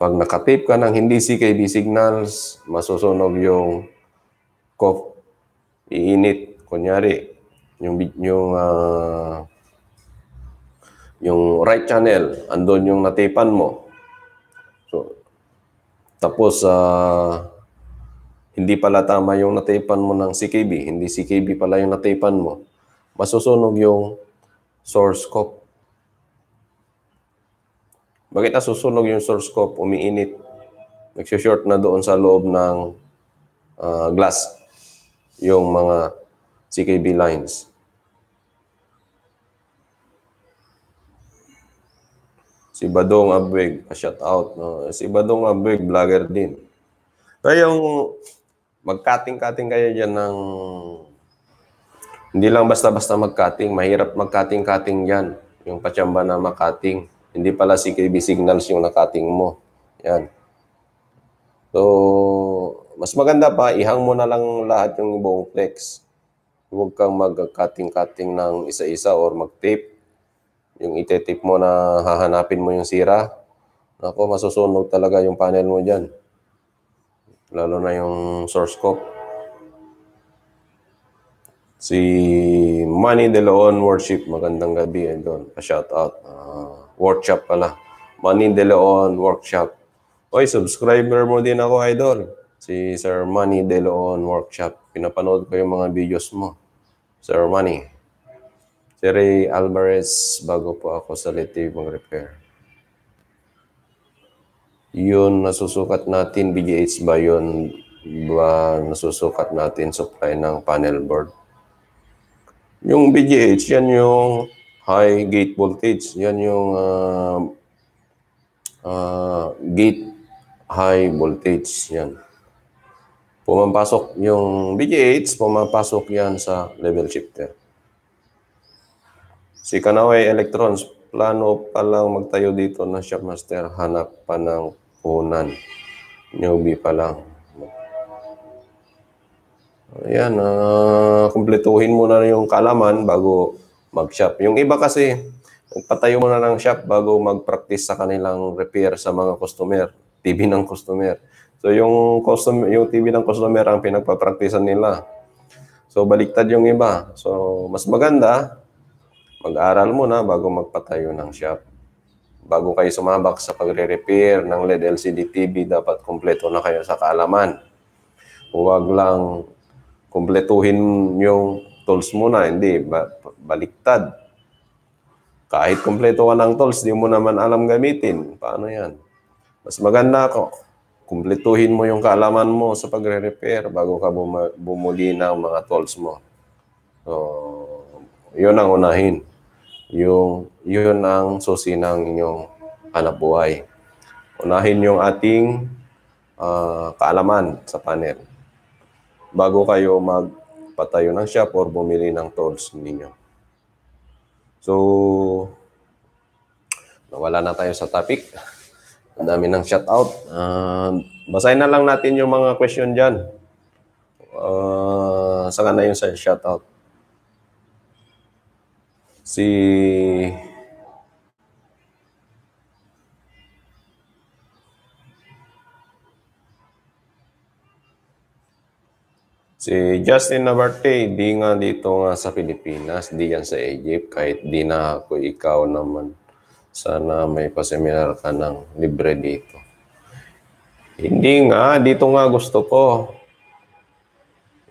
pag nakatape ka ng hindi CKB signals, masusunog yung cough, iinit. Kunyari, yung, yung, uh, yung right channel, andon yung natipan mo. So, tapos, uh, hindi pala tama yung natipan mo ng CKB. Hindi CKB pala yung natipan mo masusunog yung source scope. Bakit nasusunog yung source scope? Umiinit. Nagsishort na doon sa loob ng uh, glass yung mga CKB lines. Si Badong Abweg, shout out. No? Si Badong Abweg, vlogger din. Kaya yung magkating cutting kayo dyan ng hindi lang basta-basta mag-cutting. Mahirap mag-cutting-cutting yan. Yung pachamba na mag Hindi pala CKB signals yung nakating mo. Yan. So, mas maganda pa, ihang mo na lang lahat yung buong flex. Huwag kang mag-cutting-cutting ng isa-isa or mag-tape. Yung ite-tape mo na hahanapin mo yung sira. Ako, masusunog talaga yung panel mo dyan. Lalo na yung source scope. Si Manny De Leon Worship, magandang gabi and doon. Pa-shout out. Uh, workshop pala. Manny De Leon Workshop. Oy, subscriber mo din ako, idol. Si Sir Manny De Leon Workshop. Pinapanood ko yung mga videos mo. Sir Manny. Si Ray Alvarez, bago po ako sa Liti mag-repair. Yun, nasusukat natin, BGH ba yun? Ba, nasusukat natin supply ng panel board. Yung BGH, yan yung high gate voltage. Yan yung uh, uh, gate high voltage. Yan. Pumapasok yung BGH, pumapasok yan sa level shifter. Si Kanaway Electrons, plano pa lang magtayo dito ng shopmaster, hanap pa ng punan. Newbie pa lang. Ayan, uh, kumpletuhin mo yung kalaman bago mag-shop. Yung iba kasi, nagpatayo muna ng shop bago mag-practice sa kanilang repair sa mga customer, TV ng customer. So yung customer, yung TV ng customer ang pinagpapraktisan nila. So baliktad yung iba. So mas maganda mag-aral muna bago magpatayo ng shop. Bago kayo sumabak sa pagre-repair ng LED LCD TV, dapat kumpleto na kayo sa kaalaman. Huwag lang kumpletuhin yung tools mo na, hindi, ba, baliktad. Kahit kumpleto ka ng tools, di mo naman alam gamitin. Paano yan? Mas maganda ko, kumpletuhin mo yung kaalaman mo sa pagre-repair bago ka bum- bumuli ng mga tools mo. So, yun ang unahin. Yung, yun ang susi ng inyong hanap buhay. Unahin yung ating uh, kaalaman sa panel bago kayo magpatayo ng shop or bumili ng tools ninyo. So, nawala na tayo sa topic. Ang dami ng shoutout. Uh, ah, basahin na lang natin yung mga question dyan. Uh, saka na yung shoutout. Si Si Justin Nabarte, hindi nga dito nga sa Pilipinas, di yan sa Egypt, kahit di na ako ikaw naman. Sana may paseminar ka ng libre dito. Hindi nga, dito nga gusto ko.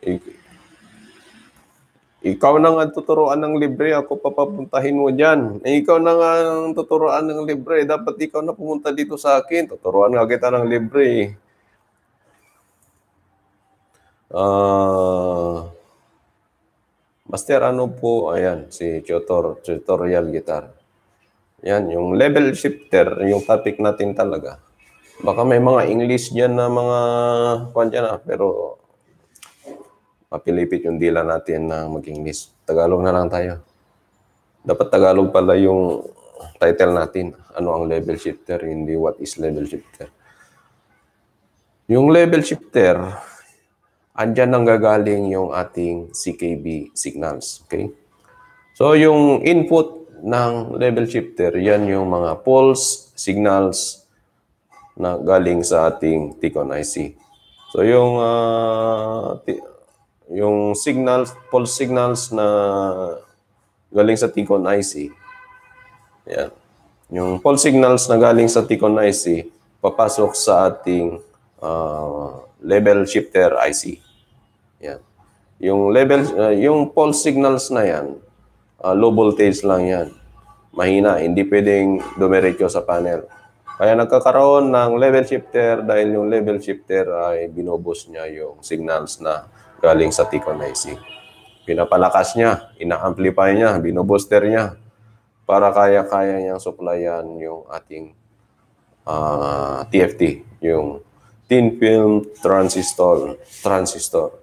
I- ikaw na nga tuturuan ng libre, ako papapuntahin mo dyan. Eh, ikaw na nga tuturuan ng libre, dapat ikaw na pumunta dito sa akin. Tuturuan nga kita ng libre eh. Uh, Master, ano po, ayan, si tutor, tutorial guitar. Yan, yung level shifter, yung topic natin talaga. Baka may mga English dyan na mga kwan na, ah, pero mapilipit yung dila natin na mag-English. Tagalog na lang tayo. Dapat Tagalog pala yung title natin. Ano ang level shifter, hindi what is level shifter. Yung level shifter, andyan nanggagaling yung ating CKB signals. Okay? So yung input ng level shifter, yan yung mga pulse signals na galing sa ating Ticon IC. So yung uh, yung signals, pulse signals na galing sa Ticon IC. Yan. Yung pulse signals na galing sa Ticon IC, papasok sa ating uh, level shifter IC. Yan. Yung level uh, yung pulse signals na yan, uh, low voltage lang yan. Mahina, hindi pwedeng dumiretso sa panel. Kaya nagkakaroon ng level shifter dahil yung level shifter ay binobos niya yung signals na galing sa Ticon IC. Pinapalakas niya, ina-amplify niya, binoboster niya para kaya-kaya niyang supplyan yung ating uh, TFT, yung thin film transistor, transistor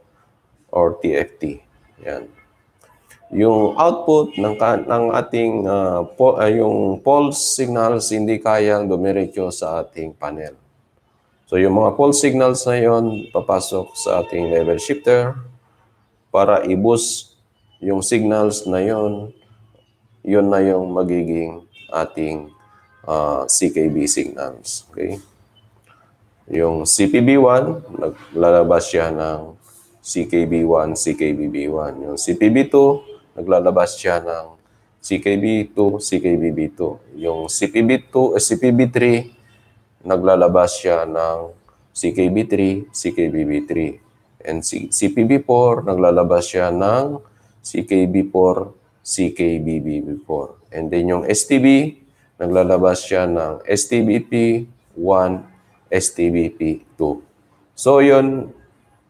or TFT. Yan. Yung output ng ng ating uh, po, uh, yung pulse signals hindi kayang dumiretso sa ating panel. So yung mga pulse signals na yon papasok sa ating level shifter para i-boost yung signals na yon yun na yung magiging ating uh, ah, CKB signals. Okay? Yung CPB1, naglalabas siya ng CKB1, CKBB1. Yung CPB2, naglalabas siya ng CKB2, CKBB2. Yung CPB2, eh, CPB3, naglalabas siya ng CKB3, CKBB3. And CPB4, naglalabas siya ng CKB4, ckbb 4 And then yung STB, naglalabas siya ng STBP1, STBP2. So yun,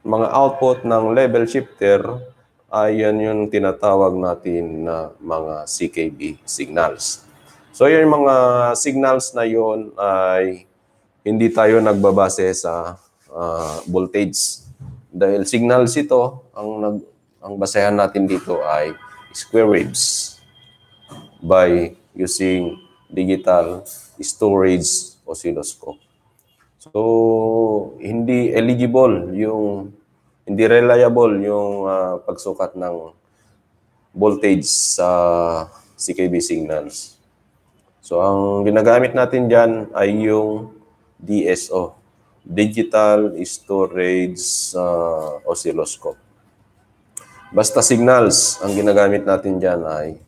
mga output ng level shifter ay yan yung tinatawag natin na mga CKB signals. So yung mga signals na yon ay hindi tayo nagbabase sa uh, voltage. Dahil signals ito, ang, nag, ang basehan natin dito ay square waves by using digital storage oscilloscope. So, hindi eligible yung, hindi reliable yung uh, pagsukat ng voltage sa CKB signals. So, ang ginagamit natin dyan ay yung DSO, Digital Storage uh, Oscilloscope. Basta signals, ang ginagamit natin dyan ay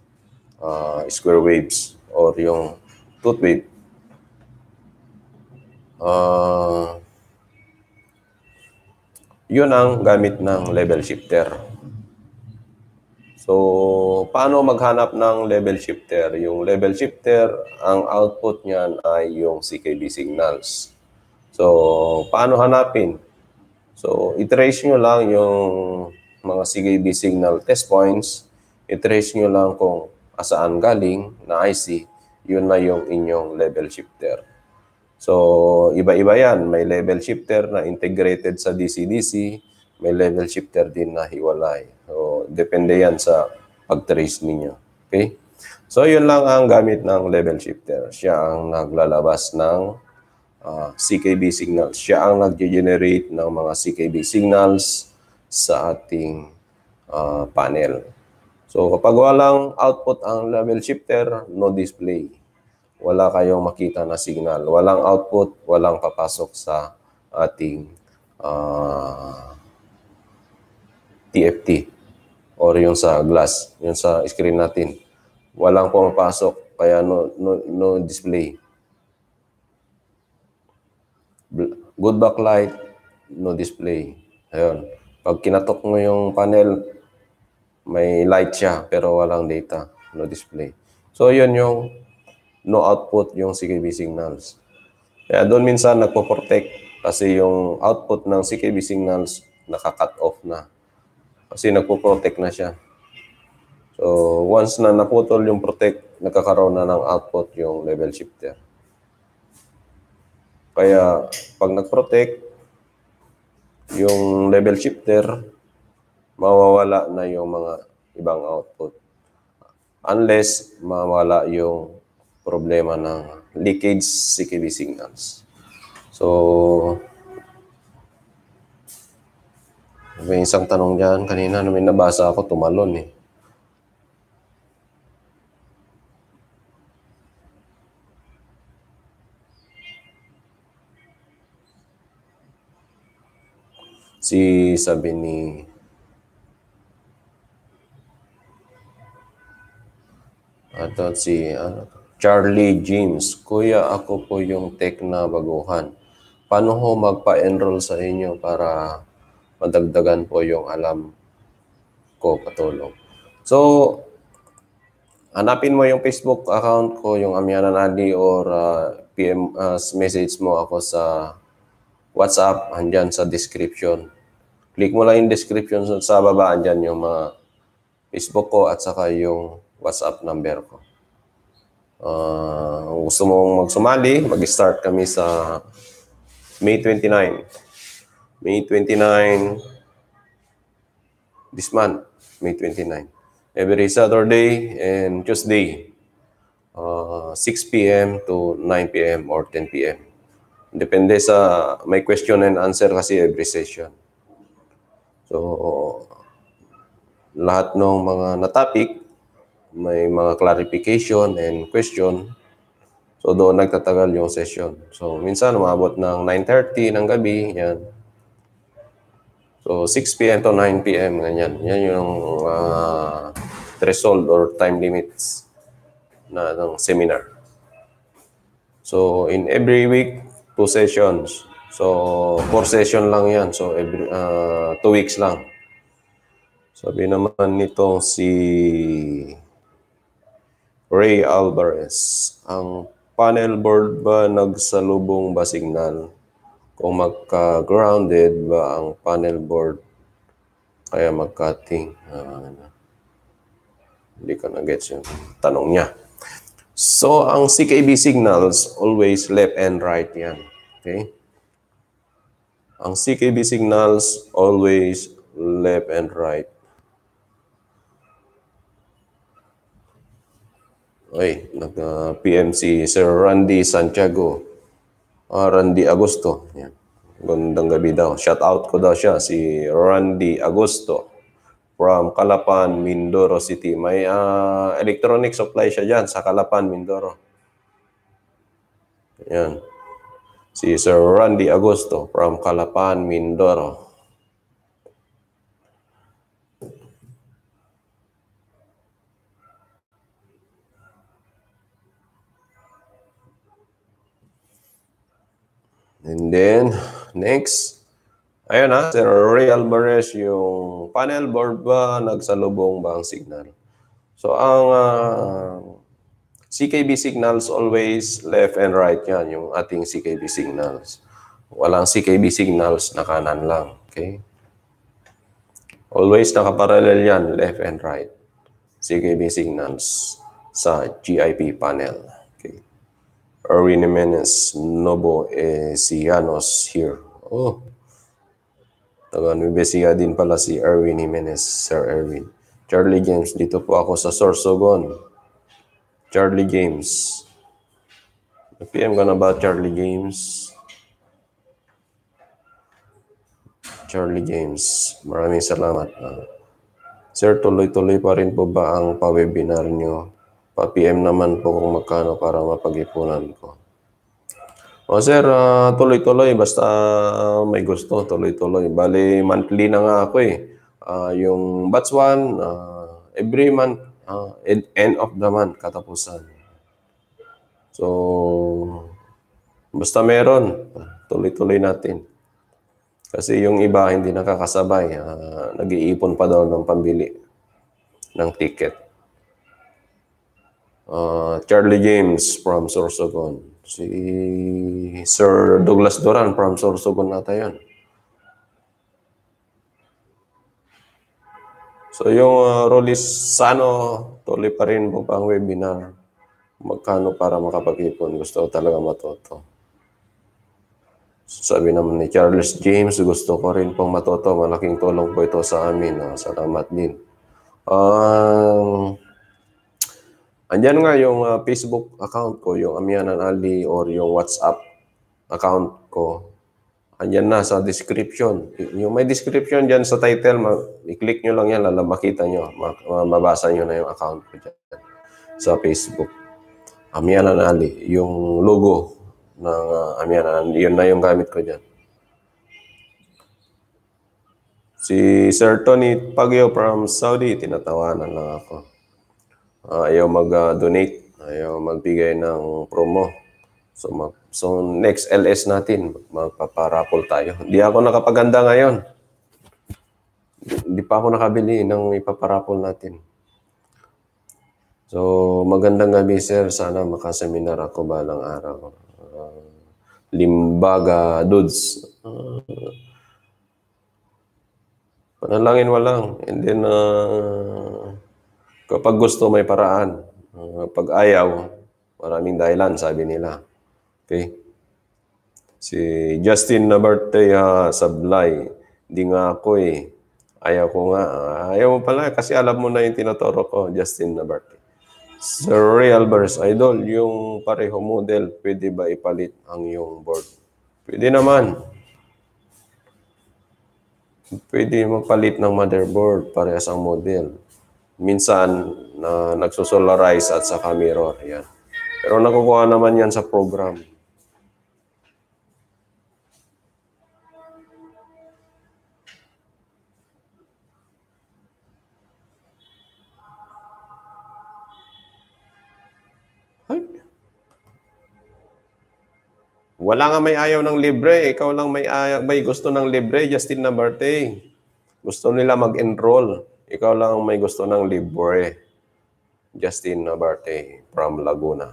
uh, square waves or yung tooth wave. Ah, yun ang gamit ng level shifter. So, paano maghanap ng level shifter? Yung level shifter, ang output niyan ay yung CKB signals. So, paano hanapin? So, i-trace nyo lang yung mga CKD signal test points. I-trace nyo lang kung asaan galing na IC. Yun na yung inyong level shifter. So, iba-iba yan. May level shifter na integrated sa DC-DC, may level shifter din na hiwalay. So, depende yan sa pag-trace ninyo. Okay? So, yun lang ang gamit ng level shifter. Siya ang naglalabas ng uh, ah, CKB signals. Siya ang nag-generate ng mga CKB signals sa ating uh, panel. So kapag walang output ang level shifter, no display wala kayong makita na signal. Walang output, walang papasok sa ating uh, ah, TFT or yung sa glass, yung sa screen natin. Walang pumapasok, kaya no, no, no display. Good backlight, no display. Ayun. Pag kinatok mo yung panel, may light siya pero walang data, no display. So yun yung no output yung CKB signals. Kaya doon minsan nagpo-protect kasi yung output ng CKB signals naka off na. Kasi nagpo-protect na siya. So once na naputol yung protect, nagkakaroon na ng output yung level shifter. Kaya pag nag-protect, yung level shifter, mawawala na yung mga ibang output. Unless mawala yung problema ng leakage CKD signals. So, may isang tanong dyan kanina, may nabasa ako, tumalon eh. Si sabi ni Ato si ano to? Charlie James, Kuya, ako po yung tech na baguhan. Paano ho magpa-enroll sa inyo para madagdagan po yung alam ko patulong? So, hanapin mo yung Facebook account ko, yung Amiana Nadi or uh, ah, PM uh, ah, message mo ako sa WhatsApp, andyan sa description. Click mo lang yung description sa baba, andyan yung mga Facebook ko at saka yung WhatsApp number ko. Uh, kung gusto mong magsumali, mag-start kami sa May 29. May 29, this month, May 29. Every Saturday and Tuesday, uh, ah, 6 p.m. to 9 p.m. or 10 p.m. Depende sa may question and answer kasi every session. So, lahat ng mga na-topic, may mga clarification and question. So doon nagtatagal yung session. So minsan umabot ng 9.30 ng gabi, yan. So 6 p.m. to 9 p.m. ganyan. Yan yung uh, threshold or time limits na ng seminar. So in every week, two sessions. So four session lang yan. So every uh, two weeks lang. Sabi naman nitong si Ray Alvarez. Ang panel board ba nagsalubong ba signal? Kung magka-grounded ba ang panel board kaya magka-ting? Uh, ah, ano? hindi ko na-gets yung tanong niya. So, ang CKB signals, always left and right yan. Okay? Ang CKB signals, always left and right. Ay, nag-PM ah, uh, si Sir Randy Santiago. Ah, Randy Agosto. Yan. Gandang gabi daw. Shout out ko daw siya, si Randy Agosto from Calapan, Mindoro City. May uh, electronic supply siya dyan sa Calapan, Mindoro. Yan. Si Sir Randy Agosto from Calapan, Mindoro. And then, next. Ayun ha, ah, Sir Rory Alvarez, yung panel board ba nagsalubong ba ang signal? So, ang uh, ah, CKB signals always left and right yan, yung ating CKB signals. Walang CKB signals na kanan lang. Okay? Always nakaparallel yan, left and right. CKB signals sa GIP panel. Erwin Jimenez, Nobo, eh, here. Oh, taga Nueva Ecija din pala si Erwin Jimenez, Sir Erwin. Charlie James, dito po ako sa Sorsogon. Charlie James. Na-PM ka na ba, Charlie James? Charlie James, maraming salamat. Sir, tuloy-tuloy pa rin po ba ang pa-webinar nyo? Pa-PM naman po kung magkano para mapag-ipunan ko. O sir, uh, tuloy-tuloy. Basta ah, may gusto, tuloy-tuloy. Bali, monthly na nga ako eh. Uh, yung batch 1, uh, every month, uh, end of the month, katapusan. So, basta meron, tuloy-tuloy natin. Kasi yung iba hindi nakakasabay, uh, nag-iipon pa daw ng pambili ng ticket uh, Charlie James from Sorsogon. Si Sir Douglas Doran from Sorsogon nata yan. So yung uh, Rolis Sano, tuloy pa rin po pang webinar. Magkano para makapag-ipon? Gusto ko talaga matuto. Sabi naman ni Charles James, gusto ko rin pong matuto. Malaking tulong po ito sa amin. Uh, salamat din. Ang uh, Andiyan nga yung uh, Facebook account ko, yung Amianan Ali or yung WhatsApp account ko. Andiyan na sa description. Yung may description diyan sa title, i-click nyo lang yan, lala makita nyo. Ma- mabasa nyo na yung account ko dyan sa Facebook. Amianan Ali, yung logo ng uh, ah, Amianan yun na yung gamit ko dyan. Si Sir Tony Pagyo from Saudi, tinatawanan lang ako uh, ayaw mag-donate, uh, ayaw magbigay ng promo. So, mag, so next LS natin, magpaparapol tayo. Hindi ako nakapaganda ngayon. Hindi pa ako nakabili ng ipaparapol natin. So, magandang gabi sir. Sana makaseminar ako balang araw. Uh, limbaga dudes. Uh, ah, panalangin walang. And then, uh, Kapag gusto, may paraan. Kapag ah, ayaw, maraming dahilan, sabi nila. Okay? Si Justin Nabarte ha, sablay. Hindi nga ako eh. Ayaw ko nga. Ah, ayaw mo pala kasi alam mo na yung tinaturo ko, Justin Nabarte. Sir Ray Albers, Idol, yung pareho model, pwede ba ipalit ang yung board? Pwede naman. Pwede magpalit ng motherboard, parehas ang model minsan na nagsosolarize at sa mirror. Yan. Pero nakukuha naman yan sa program. Wala nga may ayaw ng libre. Ikaw lang may ayaw. May gusto ng libre. Justin na Gusto nila mag-enroll. Ikaw lang may gusto ng libre. Eh. Justin Nabarte from Laguna.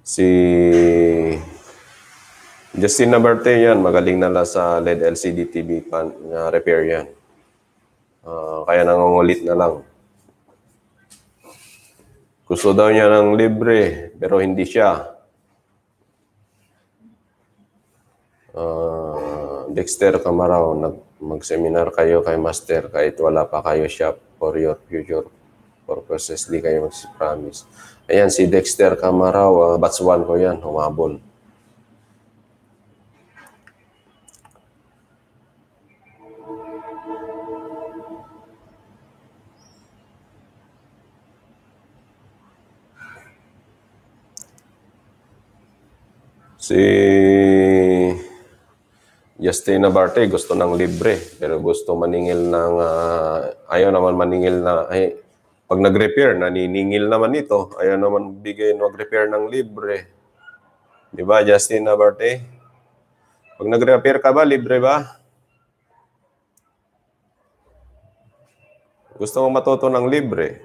Si Justin Nabarte yan, magaling na lang sa LED LCD TV pan, uh, repair yan. Uh, kaya nangungulit na lang. Gusto daw niya ng libre, pero hindi siya. Uh, Dexter Camarao, nag mag-seminar kayo kay master kahit wala pa kayo shop for your future purposes, di kayo mag-promise. Ayan, si Dexter Camaraw, uh, batch 1 ko yan, humabol. Si Justina Barte gusto ng libre pero gusto maningil ng uh, ayaw naman maningil na ay pag nag-repair naniningil naman ito ayaw naman bigay mag-repair ng libre di ba Justina Barte pag nag-repair ka ba libre ba gusto mo matuto ng libre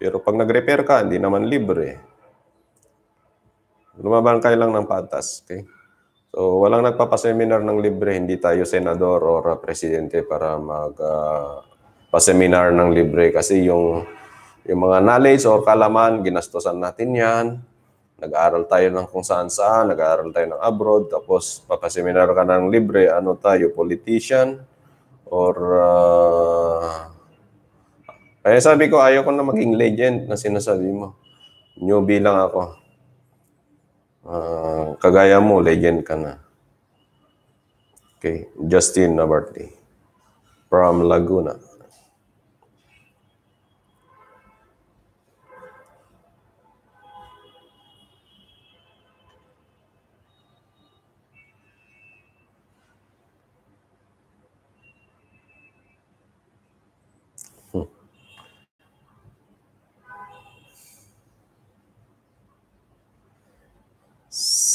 pero pag nag-repair ka hindi naman libre lumaban kayo lang ng patas okay So walang nagpapaseminar ng libre, hindi tayo senador o ah, presidente para mag uh, paseminar ng libre kasi yung yung mga knowledge o kalaman, ginastosan natin yan. Nag-aaral tayo ng kung saan saan, nag-aaral tayo ng abroad, tapos papaseminar ka ng libre, ano tayo, politician, or... Uh, ah, kaya eh, sabi ko, ayaw ko na maging legend na sinasabi mo. Newbie lang ako. Ah, kagaya mo, legend ka na. Okay, Justin Nabarti from Laguna.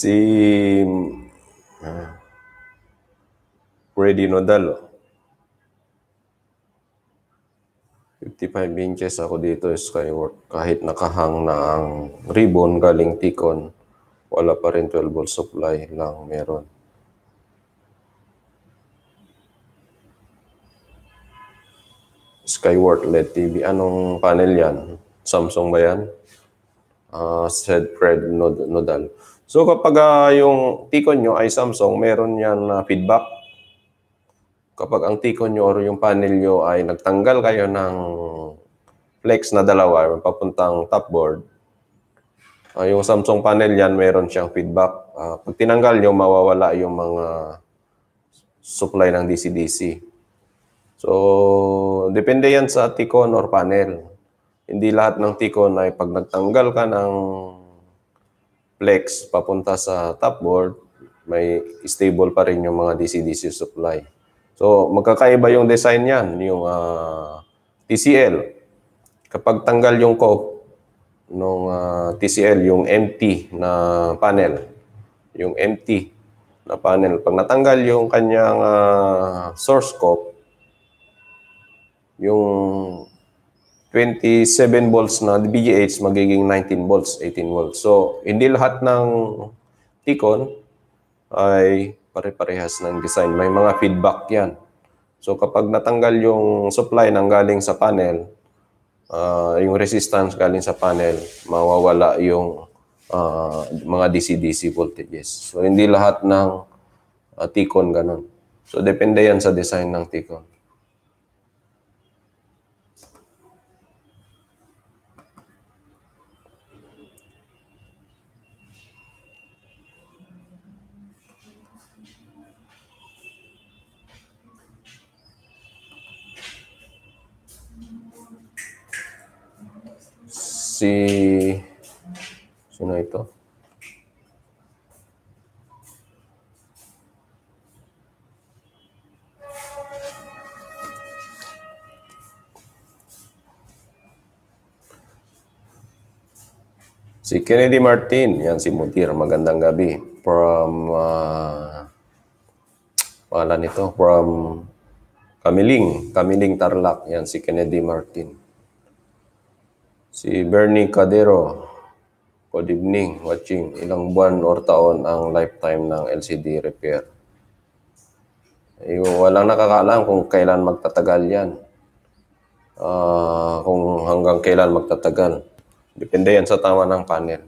si Ready ah, Freddy Nodal. 55 inches ako dito eh, Skywork. Kahit nakahang na ang ribbon galing Ticon, wala pa rin 12 volt supply lang meron. Skywork LED TV. Anong panel yan? Samsung ba yan? Uh, said Fred Nodal. So kapag uh, yung tikon nyo ay Samsung, meron yan na uh, feedback. Kapag ang tikon nyo or yung panel nyo ay nagtanggal kayo ng flex na dalawa, papuntang top board, uh, yung Samsung panel yan, meron siyang feedback. Uh, pag tinanggal nyo, mawawala yung mga supply ng DC-DC. So, depende yan sa tikon or panel. Hindi lahat ng tikon ay pag nagtanggal ka ng flex papunta sa top board, may stable pa rin yung mga DC-DC supply. So, magkakaiba yung design yan, yung uh, ah, TCL. Kapag tanggal yung cope ng uh, ah, TCL, yung empty na panel, yung empty na panel, pag natanggal yung kanyang uh, source cope, yung 27 volts na BGH magiging 19 volts, 18 volts. So, hindi lahat ng TICON ay pare-parehas ng design. May mga feedback yan. So, kapag natanggal yung supply ng galing sa panel, uh, yung resistance galing sa panel, mawawala yung uh, mga DC-DC voltages. So, hindi lahat ng uh, Tikon ganun. So, depende yan sa design ng TICON. si sino ito? Si Kennedy Martin, yan si Mudir, magandang gabi. From, uh, ah, wala nito, from Kamiling, Kamiling Tarlac, yan si Kennedy Martin. Si Bernie Cadero, good evening, watching. Ilang buwan or taon ang lifetime ng LCD repair? Eh, walang nakakaalam kung kailan magtatagal yan. Uh, kung hanggang kailan magtatagal. Depende yan sa tama ng panel.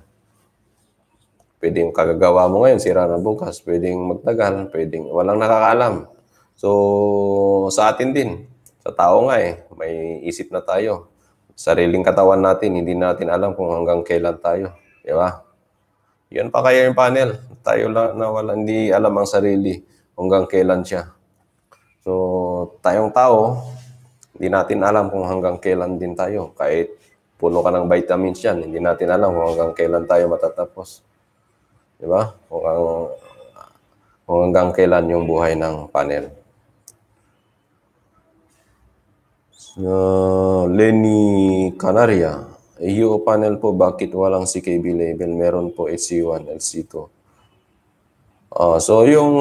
Pwedeng kagagawa mo ngayon, sira na bukas. Pwedeng magtagal, pwedeng walang nakakaalam. So, sa atin din, sa tao nga eh, may isip na tayo sariling katawan natin, hindi natin alam kung hanggang kailan tayo. Di ba? Yun pa kaya yung panel. Tayo lang na wala, hindi alam ang sarili hanggang kailan siya. So, tayong tao, hindi natin alam kung hanggang kailan din tayo. Kahit puno ka ng vitamins yan, hindi natin alam kung hanggang kailan tayo matatapos. Di ba? Kung, ang, kung hanggang kailan yung buhay ng panel. Uh, Lenny Canaria, EU panel po, bakit walang CKB label? Meron po HC1, LC2. Uh, so yung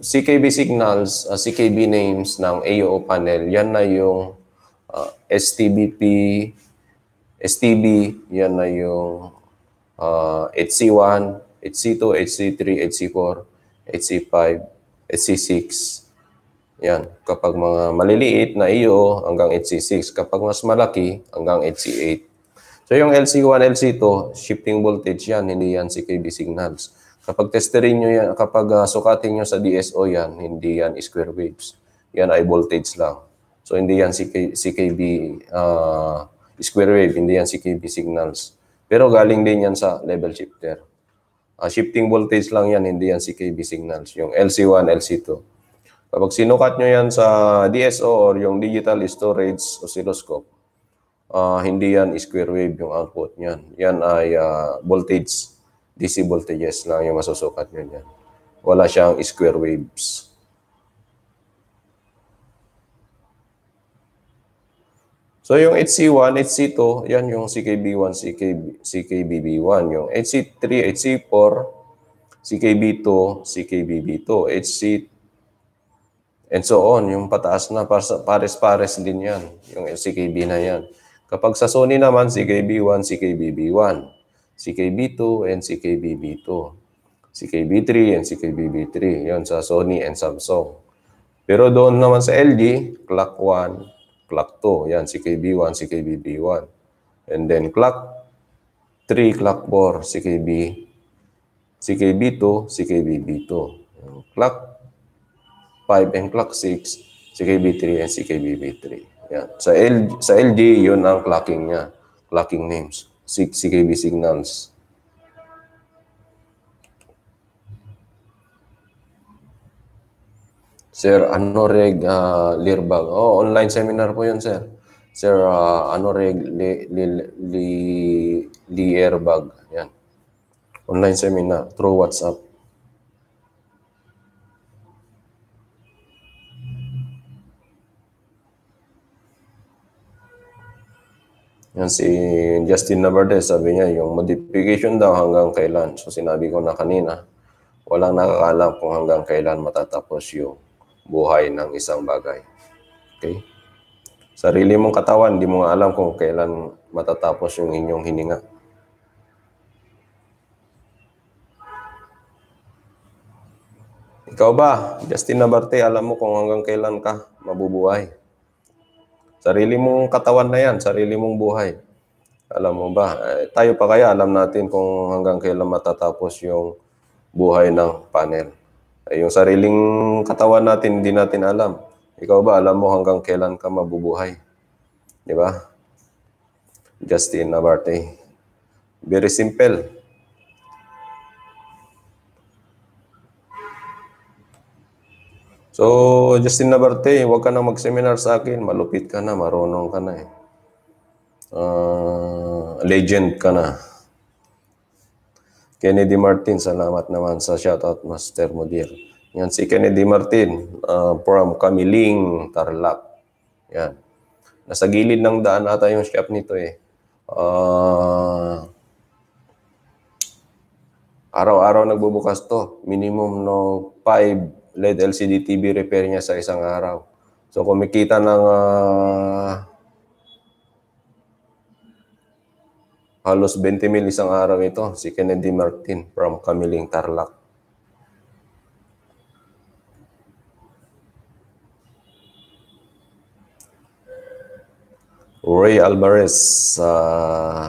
CKB signals, uh, ah, CKB names ng AOO panel, yan na yung uh, ah, STBP, STB, yan na yung uh, HC1, HC2, HC3, HC4, HC5, HC6, yan, kapag mga maliliit na IO hanggang HC6, kapag mas malaki hanggang HC8. So yung LC1, LC2, shifting voltage yan, hindi yan CKB signals. Kapag testerin nyo yan, kapag uh, sukatin nyo sa DSO yan, hindi yan square waves. Yan ay voltage lang. So hindi yan CK, CKB uh, ah, square wave, hindi yan CKB signals. Pero galing din yan sa level shifter. Uh, shifting voltage lang yan, hindi yan CKB signals. Yung LC1, LC2. Kapag sinukat nyo yan sa DSO or yung digital storage oscilloscope, uh, hindi yan square wave yung output niyan. Yan ay uh, voltage, DC voltages lang yung masusukat nyo niyan. Wala siyang square waves. So yung HC1, HC2, yan yung CKB1, CKB, CKBB1. Yung HC3, HC4, CKB2, CKBB2, HC3, And so on, yung pataas na, pares-pares din yan, yung CKB na yan. Kapag sa Sony naman, CKB1, CKBB1, CKB2, and CKBB2, CKB3, and CKBB3. Yon sa Sony and Samsung. Pero doon naman sa LG, clock 1, clock 2. Yan, CKB1, CKBB1. And then clock 3, clock 4, CKB, CKB2, CKBB2. Clock 5 and clock 6, CKB3 and CKBB3. Yan. Sa, L, sa LG yun ang clocking niya. Clocking names. CKB signals. Sir Anoreg uh, Lirbag. Oh, online seminar po yun, sir. Sir uh, Anoreg li, li, li, Lierbag. Yan. Online seminar through WhatsApp. Yan si Justin Labardez, sabi niya, yung modification daw hanggang kailan. So sinabi ko na kanina, walang nakakalam kung hanggang kailan matatapos yung buhay ng isang bagay. Okay? Sarili mong katawan, hindi mo nga alam kung kailan matatapos yung inyong hininga. Ikaw ba, Justin Labarte, alam mo kung hanggang kailan ka mabubuhay? Sarili mong katawan na yan, sarili mong buhay. Alam mo ba, eh, tayo pa kaya alam natin kung hanggang kailan matatapos yung buhay ng panel. Eh, yung sariling katawan natin, hindi natin alam. Ikaw ba, alam mo hanggang kailan ka mabubuhay? Di ba? Justin Abarte. Very simple. So, Justin Nabarte, huwag ka na mag-seminar sa akin. Malupit ka na, marunong ka na eh. Uh, legend ka na. Kennedy Martin, salamat naman sa shoutout, Master Mudir. Yan si Kennedy Martin uh, from Kamiling, Tarlac. Yan. Nasa gilid ng daan ata yung shop nito eh. Uh, araw-araw nagbubukas to. Minimum no 5 LED LCD TV repair niya sa isang araw. So kumikita ng uh, halos 20 mil isang araw ito, si Kennedy Martin from Camiling Tarlac. Ray Alvarez uh,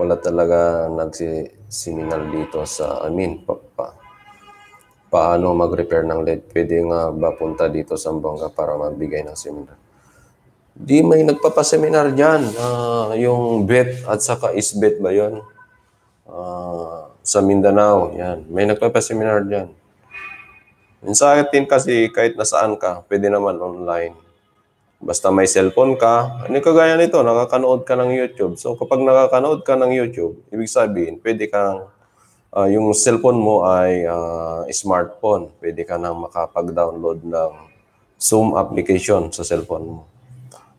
wala talaga nagsi seminal dito sa, I mean, pa, pa, paano mag-repair ng LED? Pwede nga ba punta dito sa Bongga para magbigay ng seminar? Di may nagpapaseminar dyan. Uh, yung BET at saka ISBET ba yon uh, ah, Sa Mindanao, yan. May nagpapaseminar dyan. Sa atin kasi kahit nasaan ka, pwede naman online. Basta may cellphone ka, ano kagaya nito, nakakanood ka ng YouTube. So kapag nakakanood ka ng YouTube, ibig sabihin, pwede kang, uh, ah, yung cellphone mo ay uh, smartphone. Pwede ka nang makapag-download ng Zoom application sa cellphone mo.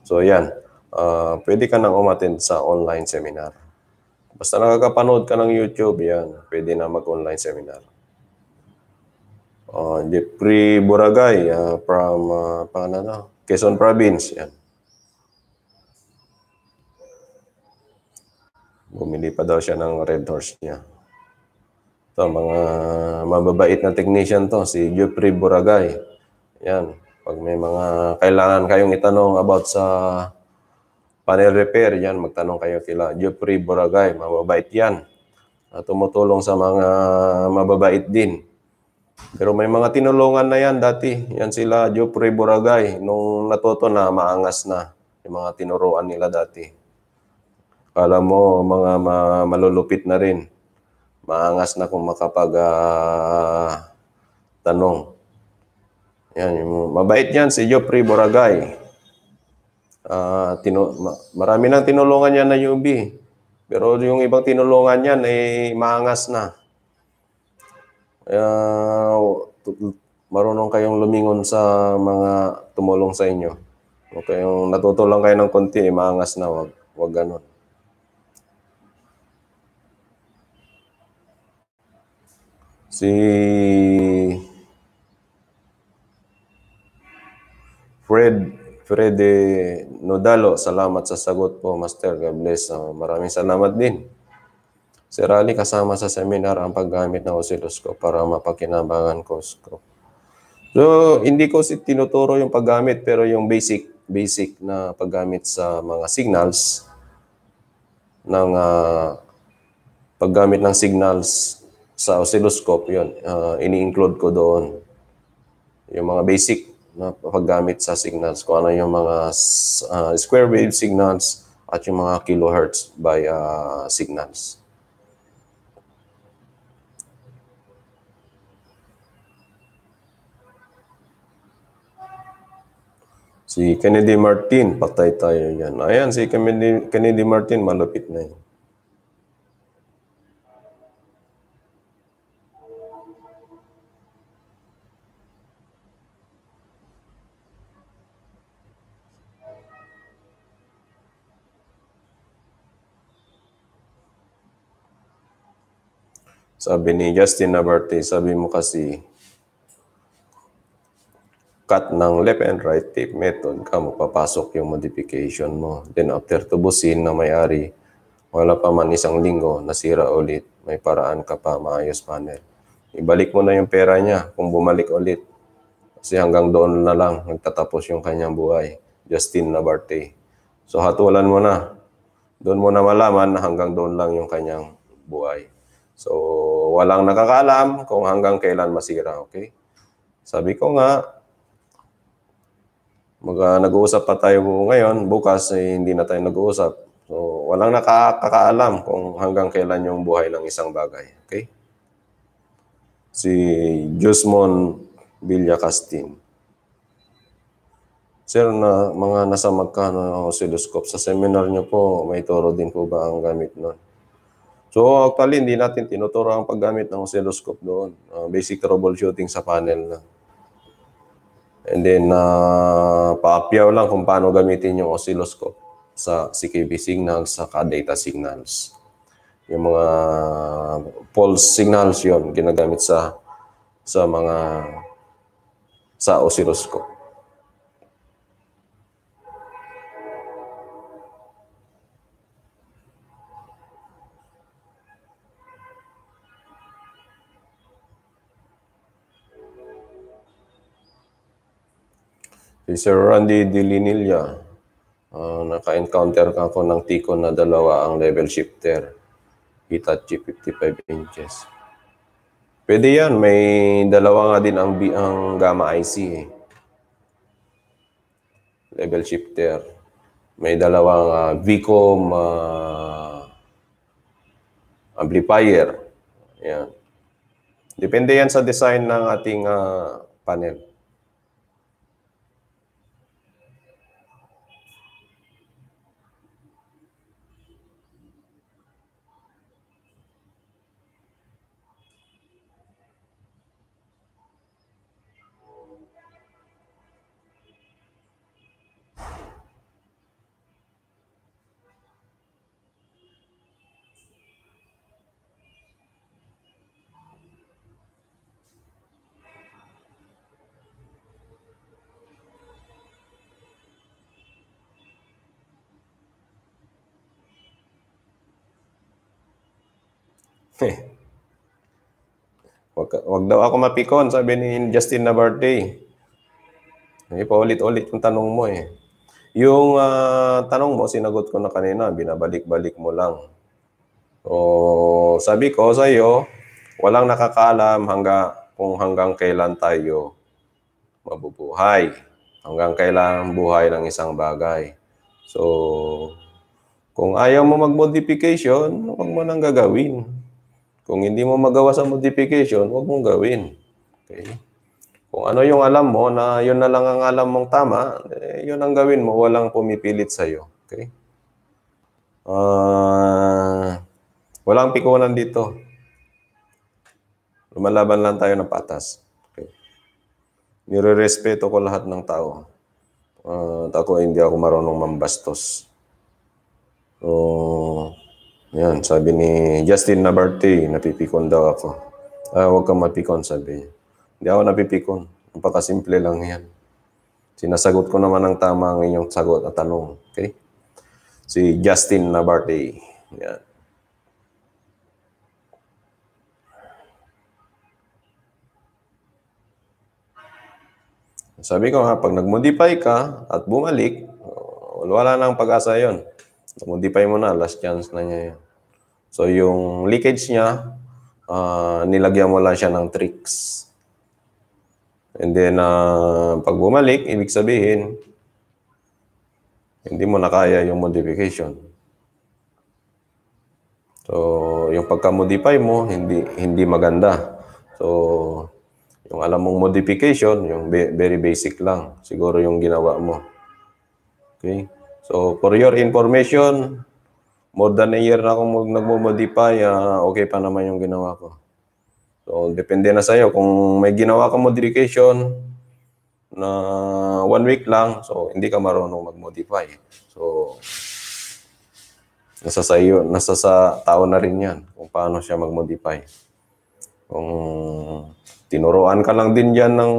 So yan, uh, pwede ka nang umattend sa online seminar. Basta nakakapanood ka ng YouTube, yan, pwede na mag-online seminar. Uh, Jeffrey Boragay uh, from, uh, paano Quezon Province. Yan. Bumili pa daw siya ng Red Horse niya. Ito, mga mababait na technician to, si Jeffrey Boragay. Yan, pag may mga kailangan kayong itanong about sa panel repair, yan, magtanong kayo kila Jeffrey Boragay, mababait yan. At tumutulong sa mga mababait din. Pero may mga tinulungan na yan dati. Yan sila Jopre Boragay. Nung natuto na, maangas na. Yung mga tinuruan nila dati. Kala mo, mga ma- malulupit na rin. Maangas na kung makapag uh, tanong. Yan, yung, mabait yan si Jopre Boragay. Uh, tinu- ma- marami nang tinulungan yan na UB. Pero yung ibang tinulungan yan, eh, maangas na uh, marunong kayong lumingon sa mga tumulong sa inyo. Okay, yung natuto kayo ng konti, eh, maangas na, wag, wag ganun. Si Fred Fred eh, Nodalo, salamat sa sagot po, Master. God bless. Uh, maraming salamat din. Si Raleigh kasama sa seminar ang paggamit ng oscilloscope para mapakinabangan ko scope. So, hindi ko si tinuturo yung paggamit pero yung basic basic na paggamit sa mga signals ng uh, paggamit ng signals sa oscilloscope yun, uh, ini-include ko doon yung mga basic na paggamit sa signals kung ano yung mga uh, square wave signals at yung mga kilohertz by uh, signals. Si Kennedy Martin, patay tayo yan. Ayan, si Kennedy, Kennedy Martin, malapit na yan. Sabi ni Justin Nabarte, sabi mo kasi, cut ng left and right tape method ka, magpapasok yung modification mo. Then after tubusin na may-ari, wala pa man isang linggo, nasira ulit, may paraan ka pa, maayos panel. Ibalik mo na yung pera niya kung bumalik ulit. Kasi hanggang doon na lang, nagtatapos yung kanyang buhay. Justin Labarte. So hatulan mo na. Doon mo na malaman na hanggang doon lang yung kanyang buhay. So walang nakakaalam kung hanggang kailan masira, okay? Sabi ko nga, mag, uh, nag-uusap pa tayo ngayon, bukas eh, hindi na tayo nag-uusap. So, walang nakakaalam kung hanggang kailan yung buhay ng isang bagay. Okay? Si Jusmon Villacastin. Sir, na, mga nasa magkano oscilloscope, sa seminar niyo po, may turo din po ba ang gamit nun? So, actually, hindi natin tinuturo ang paggamit ng oscilloscope doon. Uh, basic troubleshooting sa panel na. And then, uh, paapyaw lang kung paano gamitin yung oscilloscope sa CKB signals, sa data signals. Yung mga pulse signals yon ginagamit sa sa mga sa oscilloscope. Si Sir Randy Dilinilla, uh, ah, naka-encounter ka ko ng Tico na dalawa ang level shifter. Hitachi 55 inches. Pwede yan, may dalawa nga din ang, ang gamma IC eh. Level shifter. May dalawang uh, VCOM uh, ah, amplifier. Yan. Depende yan sa design ng ating uh, panel. Wag, wag daw ako mapikon, sabi ni Justin na birthday. Eh, paulit-ulit yung tanong mo eh. Yung uh, tanong mo, sinagot ko na kanina, binabalik-balik mo lang. O sabi ko sa iyo, walang nakakaalam hangga, kung hanggang kailan tayo mabubuhay. Hanggang kailan buhay ng isang bagay. So, kung ayaw mo mag-modification, huwag mo nang gagawin. Kung hindi mo magawa sa modification, huwag mong gawin. Okay? Kung ano yung alam mo na yun na lang ang alam mong tama, eh, yun ang gawin mo. Walang pumipilit sa'yo. Okay? Uh, walang pikunan dito. Lumalaban lang tayo ng patas. Okay. Nirerespeto ko lahat ng tao. Uh, ako hindi ako marunong mambastos. So, yan, sabi ni Justin Nabarte, napipikon daw ako. Ah, huwag kang mapikon, sabi niya. Hindi ako napipikon. Napakasimple lang yan. Sinasagot ko naman ang tama ang inyong sagot at tanong. Okay? Si Justin Nabarte. Yan. Sabi ko ha, pag nag-modify ka at bumalik, wala nang pag-asa yon modify mo na, last chance na niya yan. So yung leakage niya, uh, nilagyan mo lang siya ng tricks. And then, uh, pag bumalik, ibig sabihin, hindi mo na kaya yung modification. So, yung pagka-modify mo, hindi, hindi maganda. So, yung alam mong modification, yung very basic lang, siguro yung ginawa mo. Okay? So, for your information, more than a year na akong nagmo-modify, uh, ah, okay pa naman yung ginawa ko. So, depende na sa'yo. Kung may ginawa ka modification na one week lang, so hindi ka marunong mag-modify. So, nasa sa iyo, nasa sa tao na rin yan kung paano siya mag-modify. Kung tinuruan ka lang din dyan ng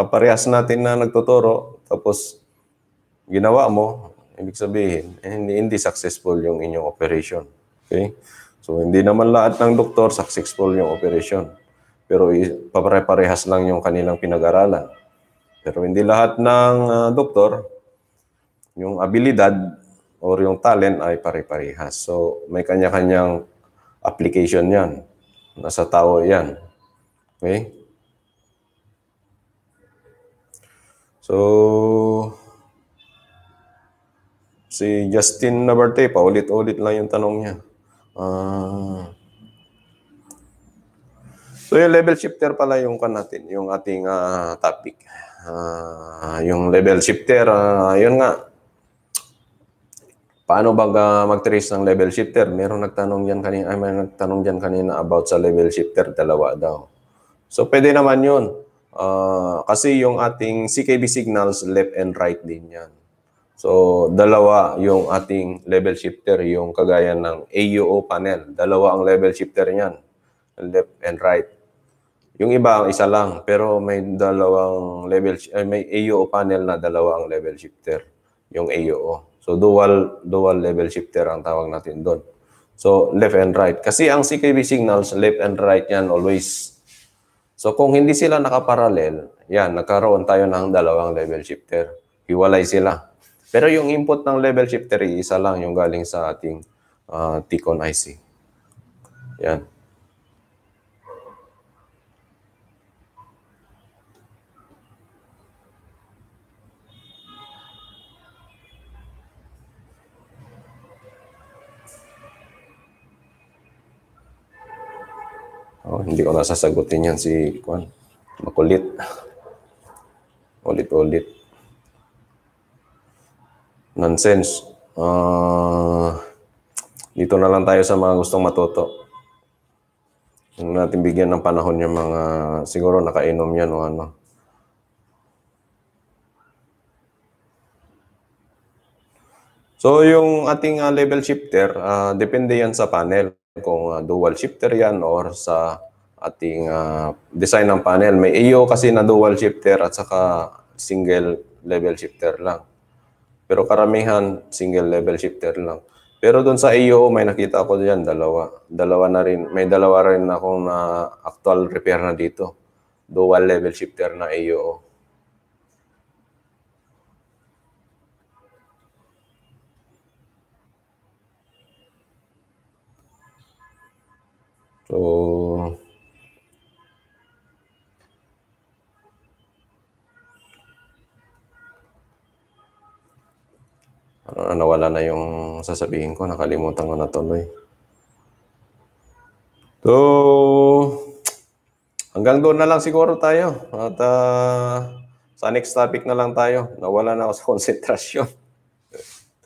kaparehas natin na nagtuturo, tapos ginawa mo, Ibig sabihin, eh, hindi, hindi successful yung inyong operation. Okay? So, hindi naman lahat ng doktor successful yung operation. Pero papare-parehas lang yung kanilang pinag-aralan. Pero hindi lahat ng uh, doktor, yung abilidad or yung talent ay pare-parehas. So, may kanya-kanyang application yan. Nasa tao yan. Okay? So, Si Justin Nabarte, paulit-ulit lang yung tanong niya. Ah. So yung level shifter pala yung kan natin, yung ating uh, topic. Uh, yung level shifter, uh, yun nga. Paano bang uh, mag-trace ng level shifter? Merong nagtanong diyan kanina, ay, may nagtanong diyan kanina about sa level shifter, dalawa daw. So pwede naman yun. Uh, kasi yung ating CKB signals, left and right din yan. So, dalawa yung ating level shifter, yung kagaya ng AUO panel. Dalawa ang level shifter niyan, left and right. Yung iba, ang isa lang, pero may dalawang level, eh, may AUO panel na dalawa ang level shifter, yung AUO. So, dual, dual level shifter ang tawag natin doon. So, left and right. Kasi ang CKB signals, left and right yan always. So, kung hindi sila nakaparallel, yan, nagkaroon tayo ng dalawang level shifter. Hiwalay sila. Pero yung input ng level shifter, isa lang yung galing sa ating uh, ah, Ticon IC. Yan. Oh, hindi ko nasasagutin yan si Kwan. Makulit. (laughs) Ulit-ulit. Nonsense. Uh, dito na lang tayo sa mga gustong matuto. Huwag natin bigyan ng panahon yung mga, siguro nakainom yan o ano. So yung ating uh, level shifter, uh, depende yan sa panel. Kung uh, dual shifter yan or sa ating uh, design ng panel. May iyo kasi na dual shifter at saka single level shifter lang. Pero karamihan, single level shifter lang. Pero doon sa AO, may nakita ako diyan dalawa. Dalawa na rin. May dalawa rin akong na ah, actual repair na dito. Dual level shifter na AO. So, nawala na yung sasabihin ko. Nakalimutan ko na tuloy. So, hanggang doon na lang siguro tayo. At uh, sa next topic na lang tayo. Nawala na ako sa (laughs) konsentrasyon.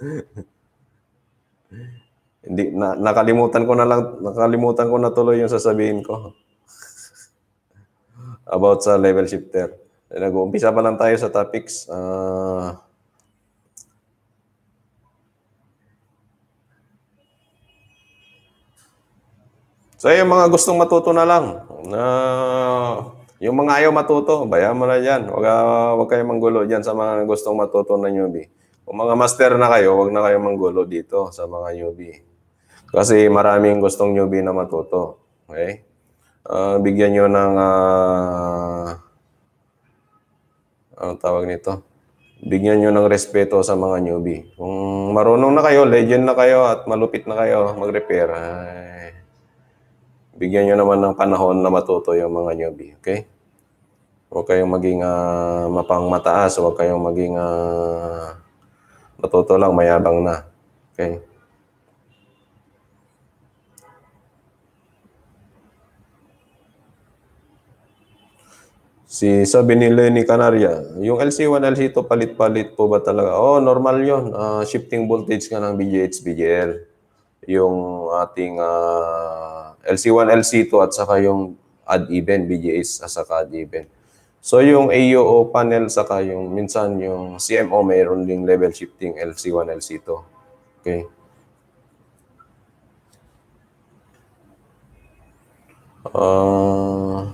(laughs) Hindi, na, nakalimutan ko na lang, nakalimutan ko na tuloy yung sasabihin ko. (laughs) About sa level shifter. Nag-uumpisa pa lang tayo sa topics. Uh, So yung mga gustong matuto na lang, na uh, yung mga ayaw matuto, bayaan mo na yan. Huwag, uh, huwag kayong manggulo dyan sa mga gustong matuto na newbie. Kung mga master na kayo, huwag na kayong manggulo dito sa mga newbie. Kasi maraming gustong newbie na matuto. Okay? Uh, bigyan nyo ng... Uh, ano tawag nito? Bigyan nyo ng respeto sa mga newbie. Kung marunong na kayo, legend na kayo, at malupit na kayo mag-repair, ay, bigyan nyo naman ng panahon na matuto yung mga newbie, okay? Huwag kayong maging uh, ah, mapang mataas, huwag kayong maging uh, matuto lang, mayabang na, okay? Si sabi ni Lenny Canaria, yung LC1, LC2 palit-palit po ba talaga? Oh, normal 'yon. Uh, ah, shifting voltage nga ng BJH, BJL. Yung ating uh, LC1, LC2 at saka yung ad even BGAs at saka odd-even. So yung AUO panel saka yung minsan yung CMO mayroon ding level shifting LC1, LC2. Okay. Uh,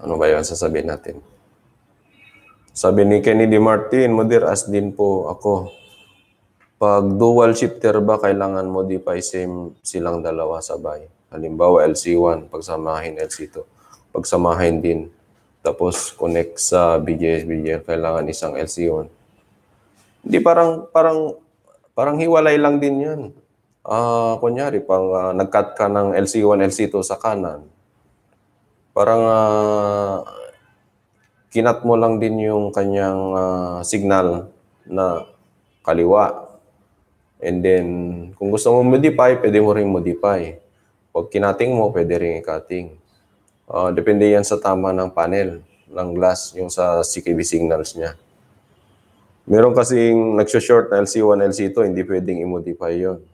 Ano ba yun sasabihin natin? Sabi ni Kenny D. Martin, Mudir, as din po ako. Pag dual shifter ba, kailangan modify same silang dalawa sabay. Halimbawa, LC1, pagsamahin LC2, pagsamahin din. Tapos, connect sa BJS, BJS, kailangan isang LC1. Hindi, parang, parang, parang hiwalay lang din yan. Uh, ah, kunyari, pang uh, nag-cut ka ng LC1, LC2 sa kanan, parang uh, kinat mo lang din yung kanyang uh, signal na kaliwa. And then, kung gusto mo modify, pwede mo rin modify. Pag kinating mo, pwede rin i-cutting. Uh, depende yan sa tama ng panel, ng glass, yung sa CKB signals niya. Meron kasing nagsho-short na LC1, LC2, hindi pwedeng i-modify yun.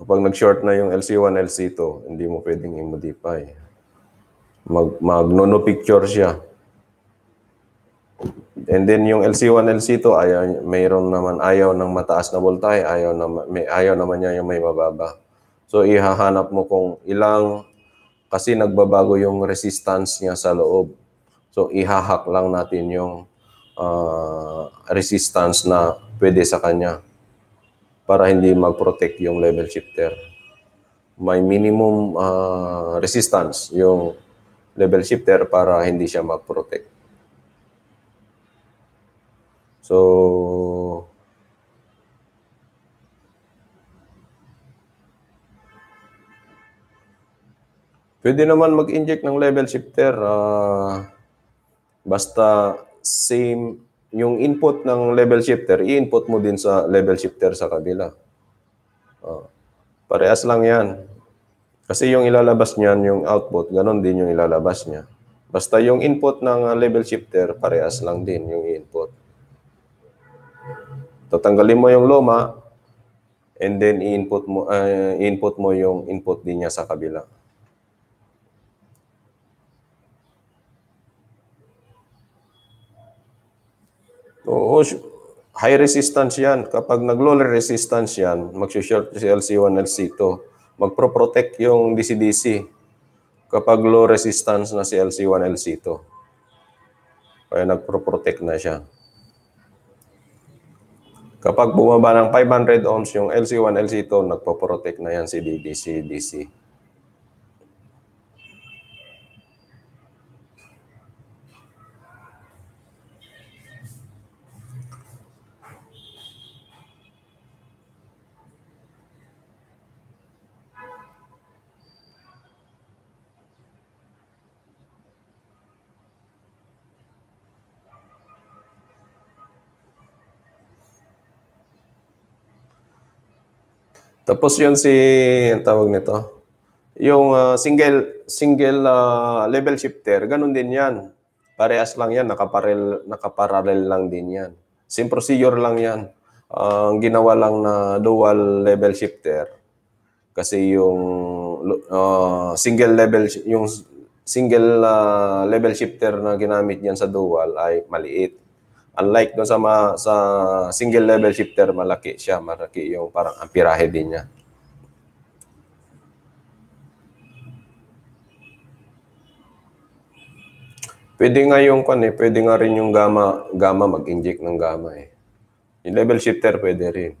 Kapag nag-short na yung LC1, LC2, hindi mo pwedeng i-modify. Mag, mag picture siya. And then yung LC1, LC2, ayaw, mayroon naman, ayaw ng mataas na voltahe, ayaw, na, may, ayaw naman niya yung may mababa. So ihahanap mo kung ilang, kasi nagbabago yung resistance niya sa loob. So ihahak lang natin yung uh, resistance na pwede sa kanya para hindi mag-protect yung level shifter. May minimum uh, resistance yung level shifter para hindi siya mag-protect. So, pwede naman mag-inject ng level shifter uh, basta same yung input ng level shifter, i-input mo din sa level shifter sa kabila. Oh. Parehas lang yan. Kasi yung ilalabas niyan, yung output, ganon din yung ilalabas niya. Basta yung input ng ah, level shifter, parehas lang din yung input. Tatanggalin mo yung luma, and then i-input mo, uh, ah, input mo yung input din niya sa kabila. Oo, high resistance yan. Kapag nag-lower resistance yan, mag-short si LC1, LC2. Magpro-protect yung DC-DC kapag low resistance na si LC1, LC2. Kaya nagpro-protect na siya. Kapag bumaba ng 500 ohms yung LC1, LC2, nagpo-protect na yan si DC, DC. Tapos yun si, ang tawag nito, yung uh, single single uh, level shifter, ganun din yan. Parehas lang yan, nakaparel, nakaparallel lang din yan. Same procedure lang yan. Ah, ang uh, ginawa lang na dual level shifter, kasi yung uh, single level, yung single uh, level shifter na ginamit niyan sa dual ay maliit. Unlike doon sa, mga, sa single level shifter, malaki siya. Malaki yung parang ampirahe din niya. Pwede nga yung kan eh, pwede nga rin yung gamma, gamma mag-inject ng gamma eh. Yung level shifter pwede rin.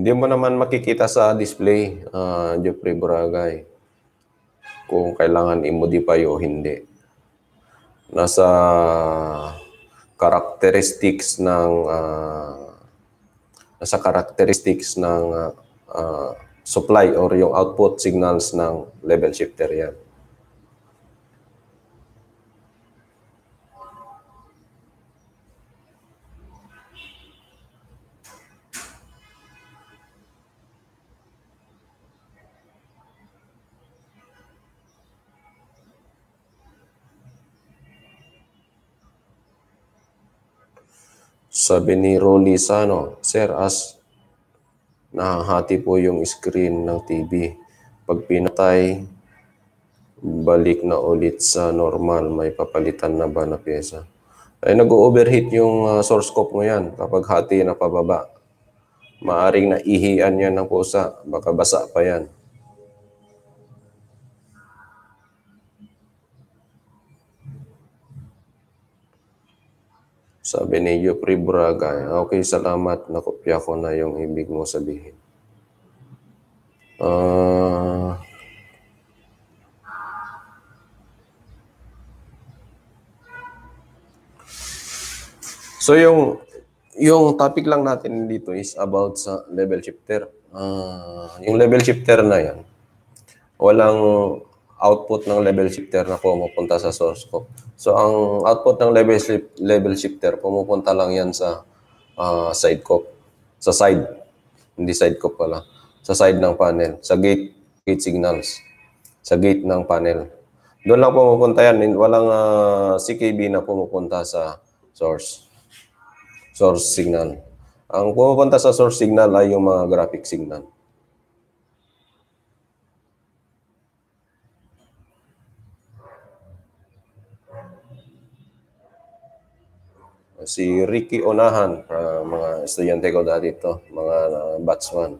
Hindi mo naman makikita sa display, uh, Jeffrey Boragay, kung kailangan i-modify o hindi. Nasa characteristics ng uh, nasa characteristics ng uh, uh, supply or yung output signals ng level shifter yan. Sabi ni Rolly Sano, Sir, as nahahati po yung screen ng TV. Pag pinatay, balik na ulit sa normal. May papalitan na ba na pyesa? Ay nag-overheat yung uh, source scope mo yan kapag hati na pababa. Maaring naihian yan ng pusa. Baka basa pa yan. Sabi ni Yupri Braga, okay, salamat, nakopya ko na yung ibig mo sabihin. Uh, so yung yung topic lang natin dito is about sa level shifter. Uh, ah, yung level shifter na yan, walang output ng level shifter na pumupunta sa source ko. So ang output ng level level shifter pumupunta lang 'yan sa uh, side ko. Sa side. Hindi side ko pala. Sa side ng panel, sa gate gate signals. Sa gate ng panel. Doon lang pumupunta 'yan, walang uh, ah, CKB na pumupunta sa source source signal. Ang pumupunta sa source signal ay yung mga graphic signal. si Ricky Onahan, uh, mga estudyante ko dati ito, mga uh, batsman.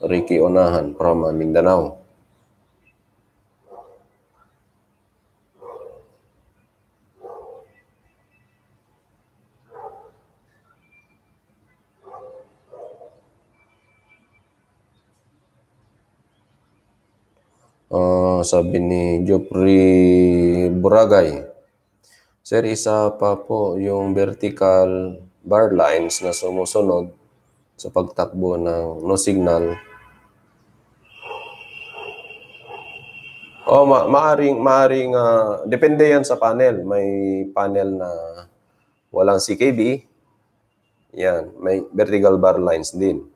Ricky Onahan from uh, Mindanao. Uh, sabi ni Jopri Buragay, Sir, isa pa po yung vertical bar lines na sumusunod sa pagtakbo ng no signal. O, oh, ma maaring maaring uh, depende yan sa panel. May panel na walang CKB. Yan, may vertical bar lines din.